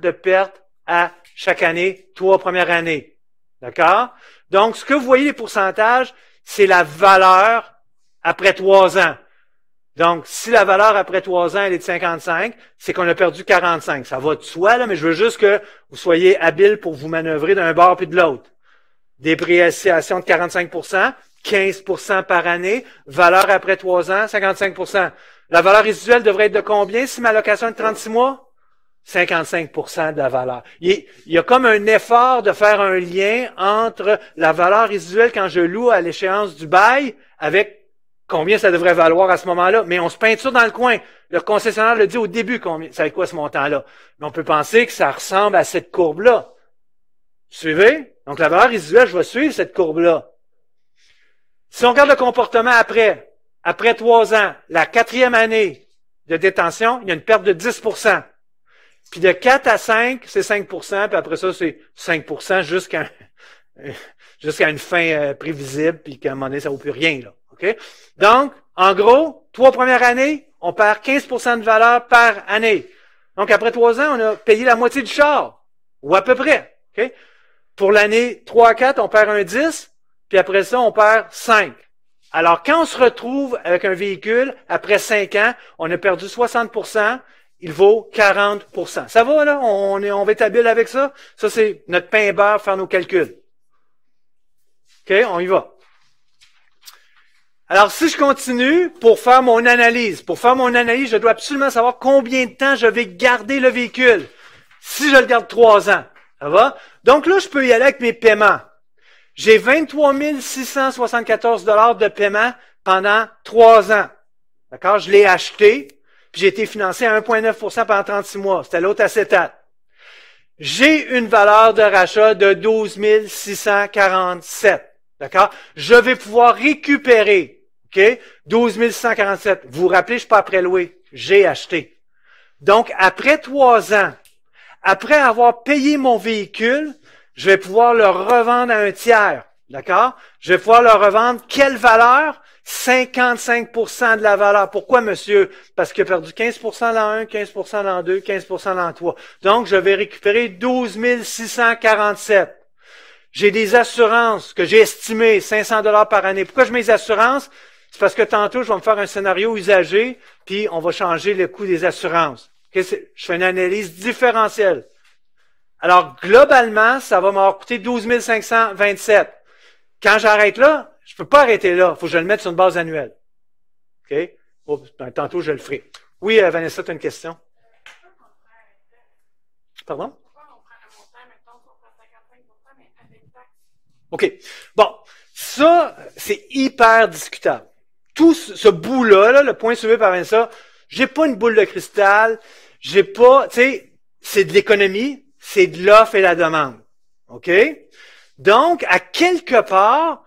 de perte à chaque année, trois premières années. D'accord? Donc, ce que vous voyez, les pourcentages, c'est la valeur après trois ans. Donc, si la valeur après trois ans, elle est de 55, c'est qu'on a perdu 45. Ça va de soi, là, mais je veux juste que vous soyez habile pour vous manœuvrer d'un bord puis de l'autre. Dépréciation de 45 15 par année, valeur après trois ans, 55 La valeur résiduelle devrait être de combien si ma location est de 36 mois? 55 de la valeur. Il, y a comme un effort de faire un lien entre la valeur résiduelle quand je loue à l'échéance du bail avec combien ça devrait valoir à ce moment-là. Mais on se peinture dans le coin. Le concessionnaire le dit au début combien, ça va quoi ce montant-là. Mais on peut penser que ça ressemble à cette courbe-là. Suivez? Donc la valeur résiduelle, je vais suivre cette courbe-là. Si on regarde le comportement après, après trois ans, la quatrième année de détention, il y a une perte de 10 puis de 4 à 5, c'est 5 puis après ça, c'est 5 jusqu'à jusqu'à une fin euh, prévisible, puis qu'à un moment donné, ça vaut plus rien. Là, okay? Donc, en gros, trois premières années, on perd 15 de valeur par année. Donc, après trois ans, on a payé la moitié du char, ou à peu près. Pour l'année 3 à 4, on perd un 10, puis après ça, on perd 5. Alors, quand on se retrouve avec un véhicule, après 5 ans, on a perdu 60 il vaut 40 Ça va, là? On, est, on va être avec ça? Ça, c'est notre pain et beurre, faire nos calculs. OK? On y va. Alors, si je continue pour faire mon analyse, pour faire mon analyse, je dois absolument savoir combien de temps je vais garder le véhicule. Si je le garde trois ans, ça va? Donc là, je peux y aller avec mes paiements. J'ai 23 674 de paiement pendant trois ans. D'accord? Je l'ai acheté, j'ai été financé à 1,9 pendant 36 mois. C'était l'autre acétate. J'ai une valeur de rachat de 12 647. D'accord? Je vais pouvoir récupérer, OK? 12 647. Vous vous rappelez, je suis pas après loué. J'ai acheté. Donc, après trois ans, après avoir payé mon véhicule, je vais pouvoir le revendre à un tiers. D'accord? Je vais pouvoir le revendre. Quelle valeur? 55 de la valeur. Pourquoi, monsieur? Parce qu'il a perdu 15 l'an 1, 15 l'an 2, 15 l'an 3. Donc, je vais récupérer 12 647. J'ai des assurances que j'ai estimées 500 dollars par année. Pourquoi je mets les assurances? C'est parce que tantôt, je vais me faire un scénario usagé, puis on va changer le coût des assurances. Je fais une analyse différentielle. Alors, globalement, ça va m'avoir coûté 12 527. Quand j'arrête là, je peux pas arrêter là. Faut que je le mette sur une base annuelle. OK? Oh, ben, tantôt, je le ferai. Oui, euh, Vanessa, tu as une question? Pardon? OK. Bon. Ça, c'est hyper discutable. Tout ce, bout-là, là, le point soulevé par Vanessa, j'ai pas une boule de cristal, j'ai pas, tu sais, c'est de l'économie, c'est de l'offre et la demande. OK? Donc, à quelque part,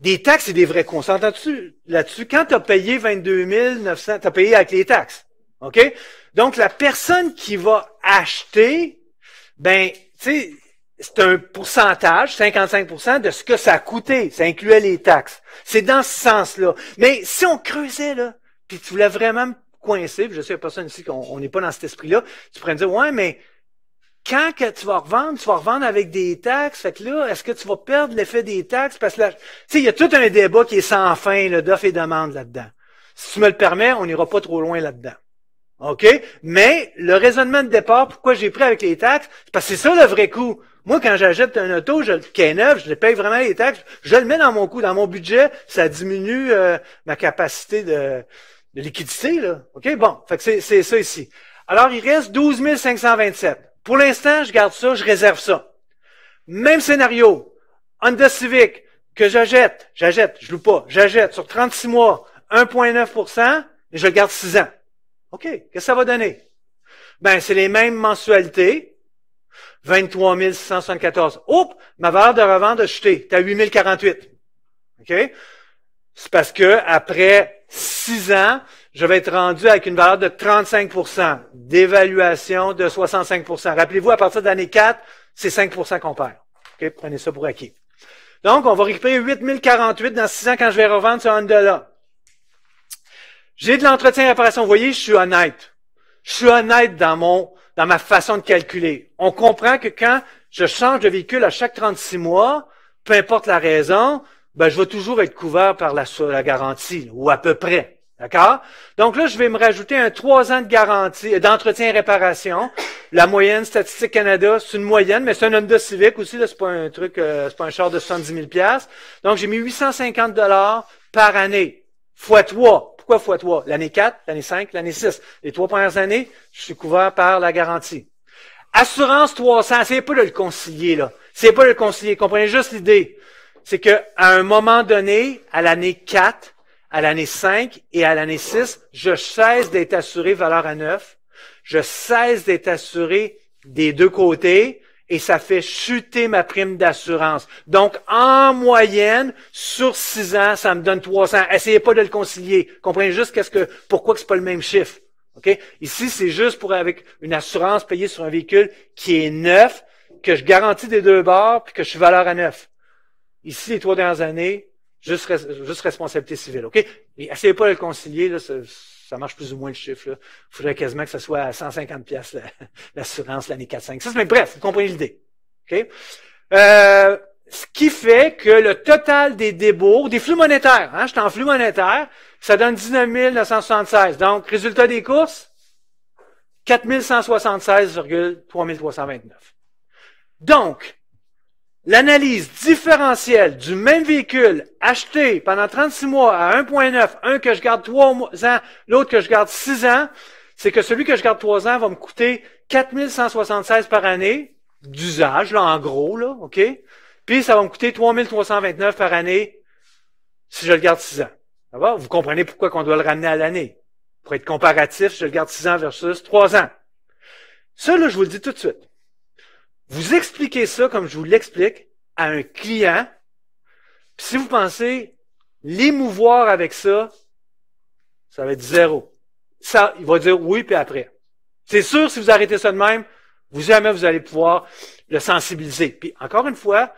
des taxes, et des vrais cons. Entends-tu là-dessus? Quand tu as payé 22 900, tu as payé avec les taxes. OK? Donc, la personne qui va acheter, ben, tu sais, c'est un pourcentage, 55 de ce que ça a coûté. Ça incluait les taxes. C'est dans ce sens-là. Mais si on creusait, là, puis tu voulais vraiment me coincer, puis je sais, personne ici qu'on n'est pas dans cet esprit-là, tu pourrais me dire, ouais, mais quand que tu vas revendre, tu vas revendre avec des taxes. Fait que là, est-ce que tu vas perdre l'effet des taxes? Parce que là, tu sais, il y a tout un débat qui est sans fin, le d'offre et demande là-dedans. Si tu me le permets, on n'ira pas trop loin là-dedans. OK? Mais le raisonnement de départ, pourquoi j'ai pris avec les taxes, parce que c'est ça le vrai coût. Moi, quand j'achète un auto, je, le neuf, je le paye vraiment les taxes, je le mets dans mon coût, dans mon budget, ça diminue euh, ma capacité de, liquidité. OK? Bon, fait que c'est ça ici. Alors, il reste 12 527. Pour l'instant, je garde ça, je réserve ça. Même scénario, Honda Civic, que j'achète, j'achète, je loue pas, j'achète sur 36 mois, 1,9 et je garde 6 ans. OK, qu'est-ce que ça va donner? Ben, c'est les mêmes mensualités, 23 674. Oups, ma valeur de revente a chuté, t'as 8 048. OK? C'est parce que après 6 ans, je vais être rendu avec une valeur de 35 d'évaluation de 65 Rappelez-vous, à partir de l'année 4, c'est 5 qu'on perd. Prenez ça pour acquis. Donc, on va récupérer 8048 dans 6 ans quand je vais revendre ce Honda-là. J'ai de l'entretien et réparation. Vous voyez, je suis honnête. Je suis honnête dans mon, dans ma façon de calculer. On comprend que quand je change de véhicule à chaque 36 mois, peu importe la raison, ben, je vais toujours être couvert par la garantie, ou à peu près. D'accord? Donc là, je vais me rajouter un 3 ans de garantie, euh, d'entretien et réparation. La moyenne Statistique Canada, c'est une moyenne, mais c'est un Honda civique aussi, là, c'est pas un truc, euh, c'est pas un char de 70 000 Donc j'ai mis 850 dollars par année, fois 3. Pourquoi fois 3? L'année 4, l'année 5, l'année 6. Les trois premières années, je suis couvert par la garantie. Assurance 300, c'est pas de le concilier, là. C'est pas de le concilier. Comprenez juste l'idée. C'est qu'à un moment donné, à l'année 4, à l'année 5 et à l'année 6, je cesse d'être assuré valeur à 9. Je cesse d'être assuré des deux côtés et ça fait chuter ma prime d'assurance. Donc, en moyenne, sur 6 ans, ça me donne 300. Essayez pas de le concilier. Comprenez juste qu'est-ce que, pourquoi c'est pas le même chiffre. OK? Ici, c'est juste pour avec une assurance payée sur un véhicule qui est neuf, que je garantis des deux bords, puis que je suis valeur à neuf. Ici, les trois dernières années, Juste, responsabilité civile, OK? Mais essayez pas de le concilier, ça marche plus ou moins le chiffre. Il faudrait quasiment que ce soit à 150 pièces l'assurance l'année 4 5 Mais bref, vous comprenez l'idée. OK? Euh, ce qui fait que le total des débours, des flux monétaires, hein, je suis en flux monétaire, ça donne 19 976. Donc, résultat des courses, 4 176,3329. Donc, L'analyse différentielle du même véhicule acheté pendant 36 mois à 1.9, un que je garde 3 ans, l'autre que je garde 6 ans, c'est que celui que je garde 3 ans va me coûter 4176 par année d'usage, là, en gros, là, OK? Puis ça va me coûter 3329 par année si je le garde 6 ans. D'accord Vous comprenez pourquoi qu'on doit le ramener à l'année. Pour être comparatif, je le garde 6 ans versus 3 ans. Ça, là, je vous le dis tout de suite. Vous expliquez ça comme je vous l'explique à un client. Puis si vous pensez l'émouvoir avec ça, ça va être zéro. Ça, il va dire oui, puis après. C'est sûr, si vous arrêtez ça de même, vous jamais vous allez pouvoir le sensibiliser. Puis encore une fois,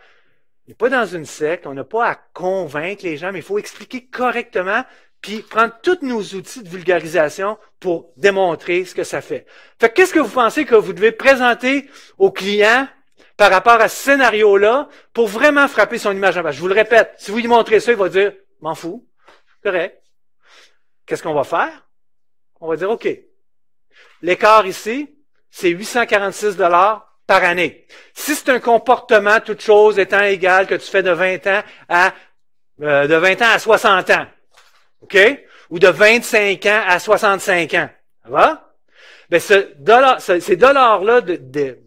on n'est pas dans une secte, on n'a pas à convaincre les gens, mais il faut expliquer correctement puis prendre tous nos outils de vulgarisation pour démontrer ce que ça fait. Fait qu'est-ce que vous pensez que vous devez présenter au client par rapport à ce scénario-là pour vraiment frapper son image en bas? Je vous le répète, si vous lui montrez ça, il va dire, m'en fous, correct. Qu'est-ce qu'on va faire? On va dire, OK, l'écart ici, c'est 846 dollars par année. Si c'est un comportement, toute chose étant égale, que tu fais de 20 ans à euh, de 20 ans à 60 ans, OK? Ou de 25 ans à 65 ans. Ça va? Ben, ces dollars-là de,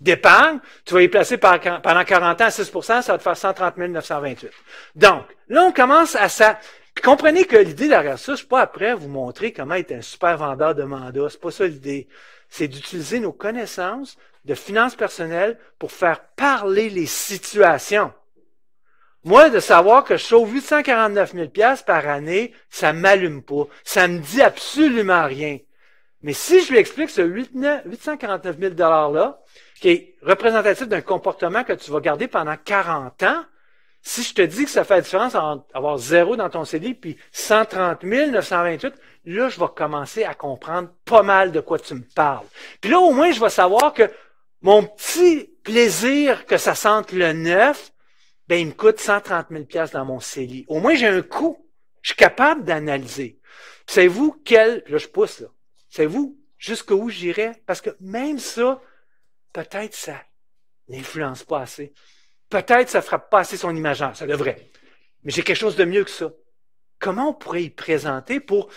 d'épargne, tu vas les placer par, pendant 40 ans à 6 ça va te faire 130 928. Donc, là, on commence à ça. Comprenez que l'idée derrière ça, je pas après vous montrer comment être un super vendeur de mandats. C'est pas ça l'idée. C'est d'utiliser nos connaissances de finances personnelles pour faire parler les situations. Moi, de savoir que je sauve 849 000 par année, ça m'allume pas. Ça me dit absolument rien. Mais si je lui explique ce 849 000 $-là, qui est représentatif d'un comportement que tu vas garder pendant 40 ans, si je te dis que ça fait la différence entre avoir zéro dans ton CD puis 130 928, là, je vais commencer à comprendre pas mal de quoi tu me parles. Puis là, au moins, je vais savoir que mon petit plaisir que ça sente le neuf, ben, il me coûte 130 000 dans mon CELI. Au moins, j'ai un coût. Je suis capable d'analyser. Savez-vous quel, là, je pousse, là. Savez-vous jusqu'où j'irai? Parce que même ça, peut-être ça n'influence pas assez. Peut-être ça fera pas assez son image. Ça devrait. Mais j'ai quelque chose de mieux que ça. Comment on pourrait y présenter pour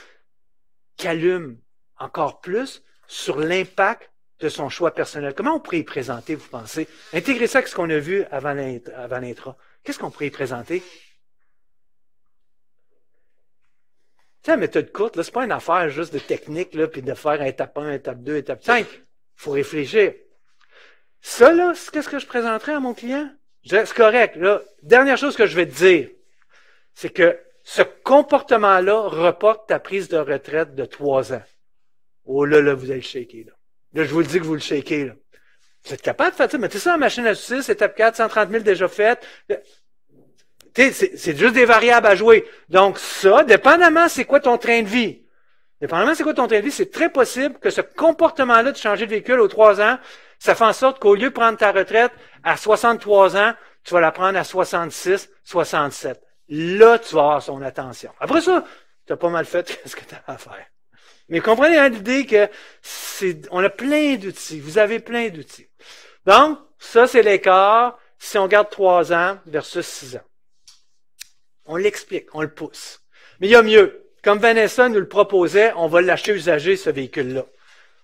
qu'allume encore plus sur l'impact de son choix personnel. Comment on pourrait y présenter, vous pensez? Intégrer ça avec ce qu'on a vu avant l'intra. Qu'est-ce qu'on pourrait y présenter? Tu la méthode courte, ce n'est pas une affaire juste de technique, là, puis de faire étape 1, étape 2, étape 5. faut réfléchir. Ça, là, qu'est-ce que je présenterais à mon client? C'est correct. Là. Dernière chose que je vais te dire, c'est que ce comportement-là reporte ta prise de retraite de trois ans. Oh là, là, vous allez le shaker, là. Là, je vous le dis que vous le shakez, Vous êtes capable de faire ça, mais tu ça, machine à soucis, étape 4, 130 000 déjà faites. C'est juste des variables à jouer. Donc ça, dépendamment c'est quoi ton train de vie, dépendamment c'est quoi ton train de vie, c'est très possible que ce comportement-là de changer de véhicule aux trois ans, ça fait en sorte qu'au lieu de prendre ta retraite à 63 ans, tu vas la prendre à 66, 67. Là, tu vas avoir son attention. Après ça, tu as pas mal fait quest ce que tu as à faire. Mais comprenez hein, l'idée que c'est, on a plein d'outils. Vous avez plein d'outils. Donc, ça, c'est l'écart si on garde trois ans versus six ans. On l'explique, on le pousse. Mais il y a mieux. Comme Vanessa nous le proposait, on va lâcher usager ce véhicule-là.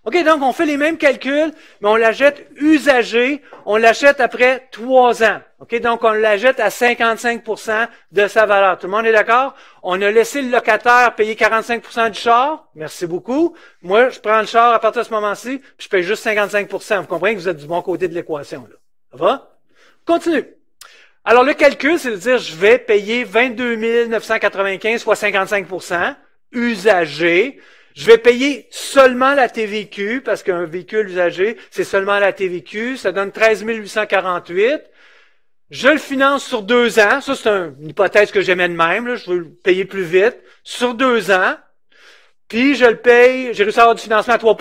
OK, donc on fait les mêmes calculs, mais on l'achète usagé, on l'achète après trois ans. OK, donc on l'achète à 55 de sa valeur. Tout le monde est d'accord? On a laissé le locataire payer 45 du char. Merci beaucoup. Moi, je prends le char à partir de ce moment-ci, puis je paye juste 55 Vous comprenez que vous êtes du bon côté de l'équation, là. Ça va? Continue. Alors, le calcul, c'est de dire, je vais payer 22 995, fois 55 usagé. Je vais payer seulement la TVQ, parce qu'un véhicule usagé, c'est seulement la TVQ, ça donne 13 848. Je le finance sur deux ans. Ça, c'est une hypothèse que j'aimais de même. Je veux le payer plus vite. Sur deux ans. Puis je le paye, j'ai réussi à avoir du financement à 3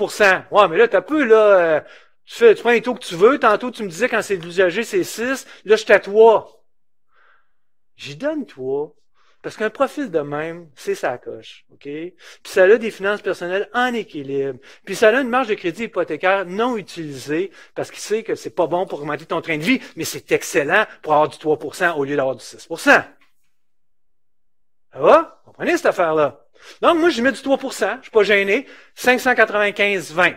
Ouais, mais là, t'as peu, là. Euh, tu, fais, tu prends les taux que tu veux. Tantôt, tu me disais quand c'est de l'usager, c'est 6. Là, je à 3. J'y donne toi. Parce qu'un profil de même, c'est sa coche, OK? Puis ça a des finances personnelles en équilibre. Puis ça a une marge de crédit hypothécaire non utilisée parce qu'il sait que c'est pas bon pour augmenter ton train de vie, mais c'est excellent pour avoir du 3 au lieu d'avoir du 6 Ça va? Vous comprenez cette affaire-là? Donc, moi, je mets du 3 je suis pas gêné. 595-20.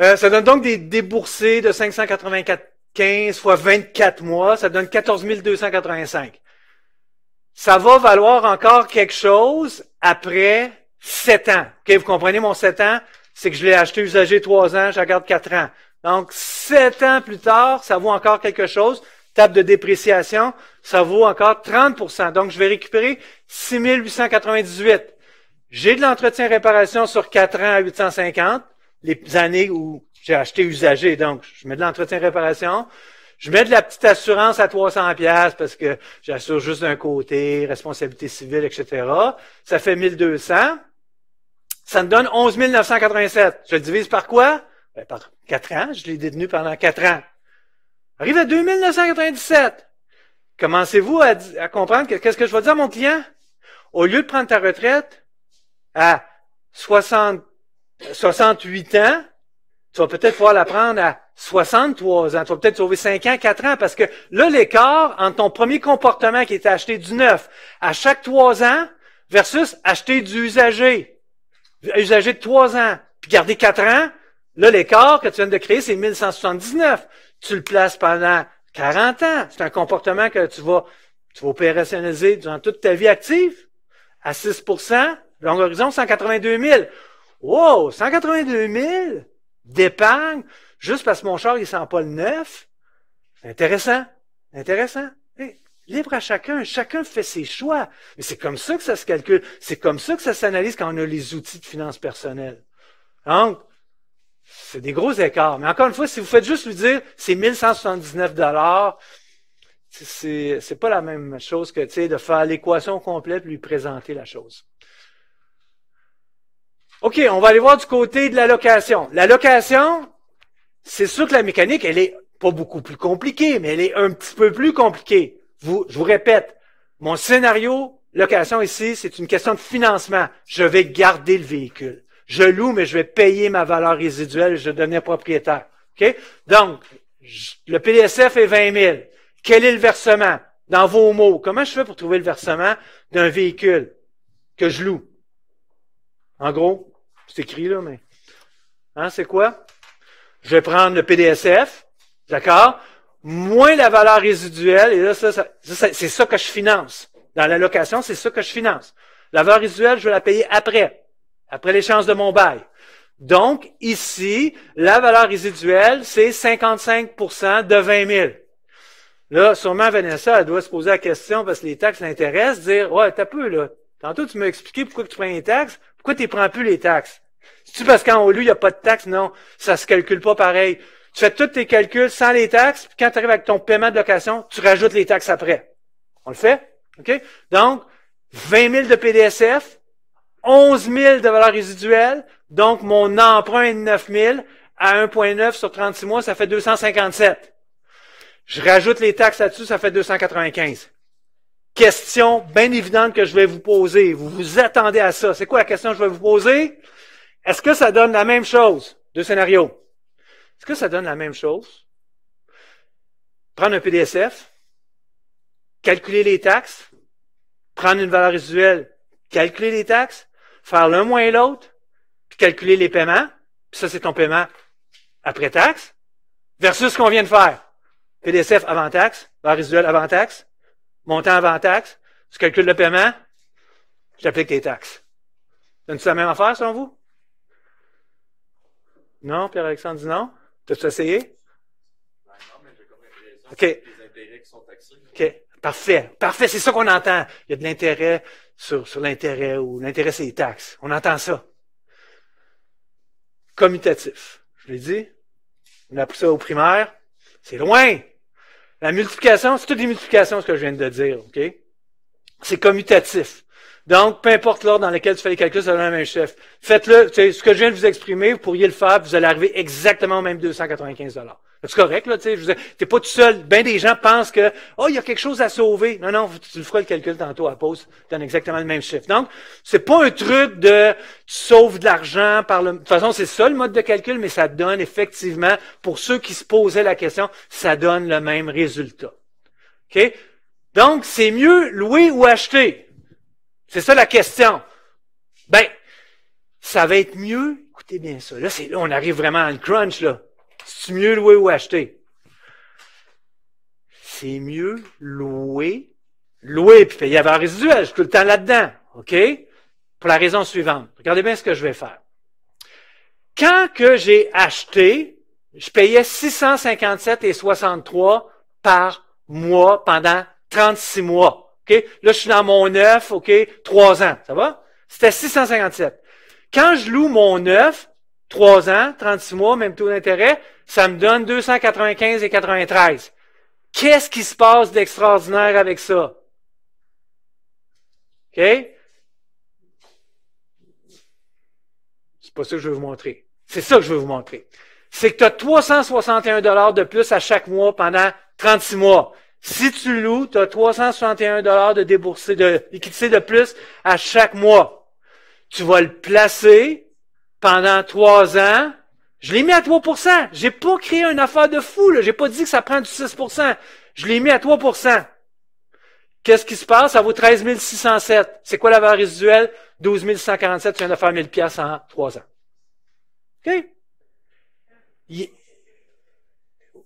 Euh, ça donne donc des déboursés de 584 15 fois 24 mois, ça donne 14 285 ça va valoir encore quelque chose après sept ans. que vous comprenez mon sept ans? C'est que je l'ai acheté usagé trois ans, je garde quatre ans. Donc, sept ans plus tard, ça vaut encore quelque chose. Table de dépréciation, ça vaut encore 30 Donc, je vais récupérer 6 898. J'ai de l'entretien réparation sur 4 ans à 850, les années où j'ai acheté usagé. Donc, je mets de l'entretien réparation. Je mets de la petite assurance à 300 pièces parce que j'assure juste d'un côté, responsabilité civile, etc. Ça fait 1200. Ça me donne 11 987. Je le divise par quoi? Ben, par 4 ans. Je l'ai détenu pendant 4 ans. Arrive à 2997. Commencez-vous à, comprendre qu'est-ce que je vais dire à mon client? Au lieu de prendre ta retraite à 68 ans, tu vas peut-être pouvoir l'apprendre à 63 ans. Tu vas peut-être sauver 5 ans, 4 ans, parce que là, l'écart entre ton premier comportement qui était acheté du neuf à chaque 3 ans versus acheter du usagé, usagé de 3 ans, puis garder 4 ans, là, l'écart que tu viens de créer, c'est 1179. Tu le places pendant 40 ans. C'est un comportement que tu vas, tu vas opérationnaliser durant toute ta vie active à 6 long horizon, 182 000. Wow, 182 000 d'épargne juste parce que mon char, il sent pas le neuf. intéressant. Intéressant. libre à chacun. Chacun fait ses choix. Mais c'est comme ça que ça se calcule. C'est comme ça que ça s'analyse quand on a les outils de finances personnelles. Donc, c'est des gros écarts. Mais encore une fois, si vous faites juste lui dire c'est 1179 dollars, c'est pas la même chose que de faire l'équation complète, lui présenter la chose. OK, on va aller voir du côté de la location. La location, c'est sûr que la mécanique, elle est pas beaucoup plus compliquée, mais elle est un petit peu plus compliquée. je vous répète, mon scénario location ici, c'est une question de financement. Je vais garder le véhicule. Je loue, mais je vais payer ma valeur résiduelle. et Je deviens propriétaire. OK? Donc, le PDSF est 20 000. Quel est le versement? Dans vos mots, comment je fais pour trouver le versement d'un véhicule que je loue? En gros? c'est écrit là, mais. Hein, c'est quoi? Je vais prendre le PDSF, d'accord? Moins la valeur résiduelle, et là, ça, ça, c'est ça que je finance. Dans la location, c'est ça que je finance. La valeur résiduelle, je vais la payer après, après l'échange de mon bail. Donc, ici, la valeur résiduelle, c'est 55 de 20 000. Là, sûrement, Vanessa, elle doit se poser la question parce que les taxes l'intéressent, dire, ouais, t'as peu, là. Tantôt, tu m'as expliqué pourquoi tu prends les taxes, pourquoi tu ne prends plus les taxes? Tu sais parce qu'en lui il n'y a pas de taxes? Non, ça se calcule pas pareil. Tu fais tous tes calculs sans les taxes, puis quand tu arrives avec ton paiement de location, tu rajoutes les taxes après. On le fait? OK? Donc, 20 000 de PDSF, 11 000 de valeur résiduelle, donc mon emprunt est de 9 000 à 1,9 sur 36 mois, ça fait 257. Je rajoute les taxes là-dessus, ça fait 295. Question bien évidente que je vais vous poser. Vous vous attendez à ça. C'est quoi la question que je vais vous poser? Est-ce que ça donne la même chose? Deux scénarios. Est-ce que ça donne la même chose? Prendre un PDSF, calculer les taxes, prendre une valeur résiduelle, calculer les taxes, faire l'un moins l'autre, puis calculer les paiements, puis ça c'est ton paiement après taxes, versus ce qu'on vient de faire. PDSF avant taxe, valeur résiduelle avant taxe, montant avant taxes, tu calcules le paiement, j'applique tes taxes. Donne-tu la même affaire selon vous? Non, Pierre-Alexandre dit non? T'as-tu essayé? non, mais intérêts sont taxés. OK. Parfait. Parfait. C'est ça qu'on entend. Il y a de l'intérêt sur, l'intérêt ou l'intérêt, c'est les taxes. On entend ça. Commutatif. Je l'ai dit. On a ça au primaire. C'est loin. La multiplication, c'est toutes des multiplications, ce que je viens de dire, OK? C'est commutatif. Donc, peu importe l'ordre dans lequel tu fais les calculs, ça donne le même chiffre. Faites-le, ce que je viens de vous exprimer, vous pourriez le faire, vous allez arriver exactement au même 295 C'est correct, là, tu sais, t'es pas tout seul. Bien des gens pensent que, oh, il y a quelque chose à sauver. Non, non, tu le feras le calcul tantôt à pause, donne exactement le même chiffre. Donc, c'est pas un truc de, tu sauves de l'argent par le, de toute façon, c'est ça le mode de calcul, mais ça donne effectivement, pour ceux qui se posaient la question, ça donne le même résultat. OK? Donc, c'est mieux louer ou acheter. C'est ça la question. Ben, ça va être mieux. Écoutez bien ça. Là, c'est, là, on arrive vraiment à un crunch, là. C'est mieux louer ou acheter? C'est mieux louer, louer puis payer avant résiduel. Je suis tout le temps là-dedans. OK? Pour la raison suivante. Regardez bien ce que je vais faire. Quand que j'ai acheté, je payais 657,63 par mois pendant 36 mois. Là, je suis dans mon neuf, OK? Trois ans. Ça va? C'était 657. Quand je loue mon neuf, trois ans, 36 mois, même taux d'intérêt, ça me donne 295 et 93. Qu'est-ce qui se passe d'extraordinaire avec ça? OK? C'est pas ça que je veux vous montrer. C'est ça que je veux vous montrer. C'est que tu as 361 de plus à chaque mois pendant 36 mois. Si tu loues, tu as 361 dollars de déboursé de liquidité de plus à chaque mois. Tu vas le placer pendant trois ans. Je l'ai mis à 3 J'ai pas créé une affaire de fou, Je J'ai pas dit que ça prend du 6 Je l'ai mis à 3 Qu'est-ce qui se passe? Ça vaut 13 607. C'est quoi la valeur résiduelle? 12 147. Tu viens affaire faire 1000 pièces en trois ans. OK?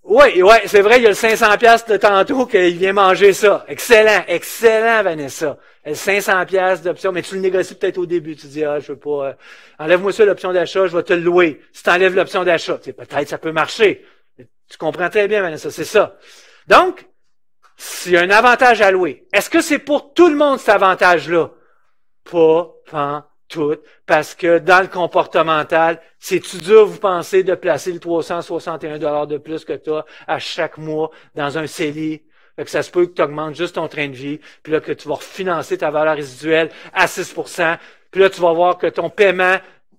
Oui, oui, c'est vrai, il y a le 500 de tantôt qu'il vient manger ça. Excellent, excellent, Vanessa. 500 pièces d'option, mais tu le négocies peut-être au début. Tu dis, ah, je veux pas, euh, enlève-moi ça l'option d'achat, je vais te le louer. Si enlèves l'option d'achat, peut-être ça peut marcher. Tu comprends très bien, Vanessa, c'est ça. Donc, s'il y a un avantage à louer, est-ce que c'est pour tout le monde cet avantage-là? Pas tout, parce que dans le comportemental, c'est-tu dur, vous pensez, de placer le 361 dollars de plus que tu as à chaque mois dans un CELI? que ça se peut que tu augmentes juste ton train de vie, puis là que tu vas refinancer ta valeur résiduelle à 6 puis là tu vas voir que ton paiement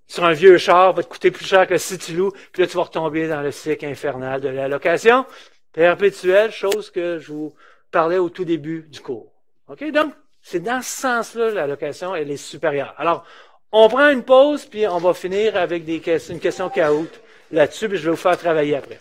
sur un vieux char va te coûter plus cher que si tu loues, puis là tu vas retomber dans le cycle infernal de la location perpétuelle, chose que je vous parlais au tout début du cours. OK, donc? C'est dans ce sens-là la location, elle est supérieure. Alors, on prend une pause, puis on va finir avec des, une question caoute là-dessus, puis je vais vous faire travailler après.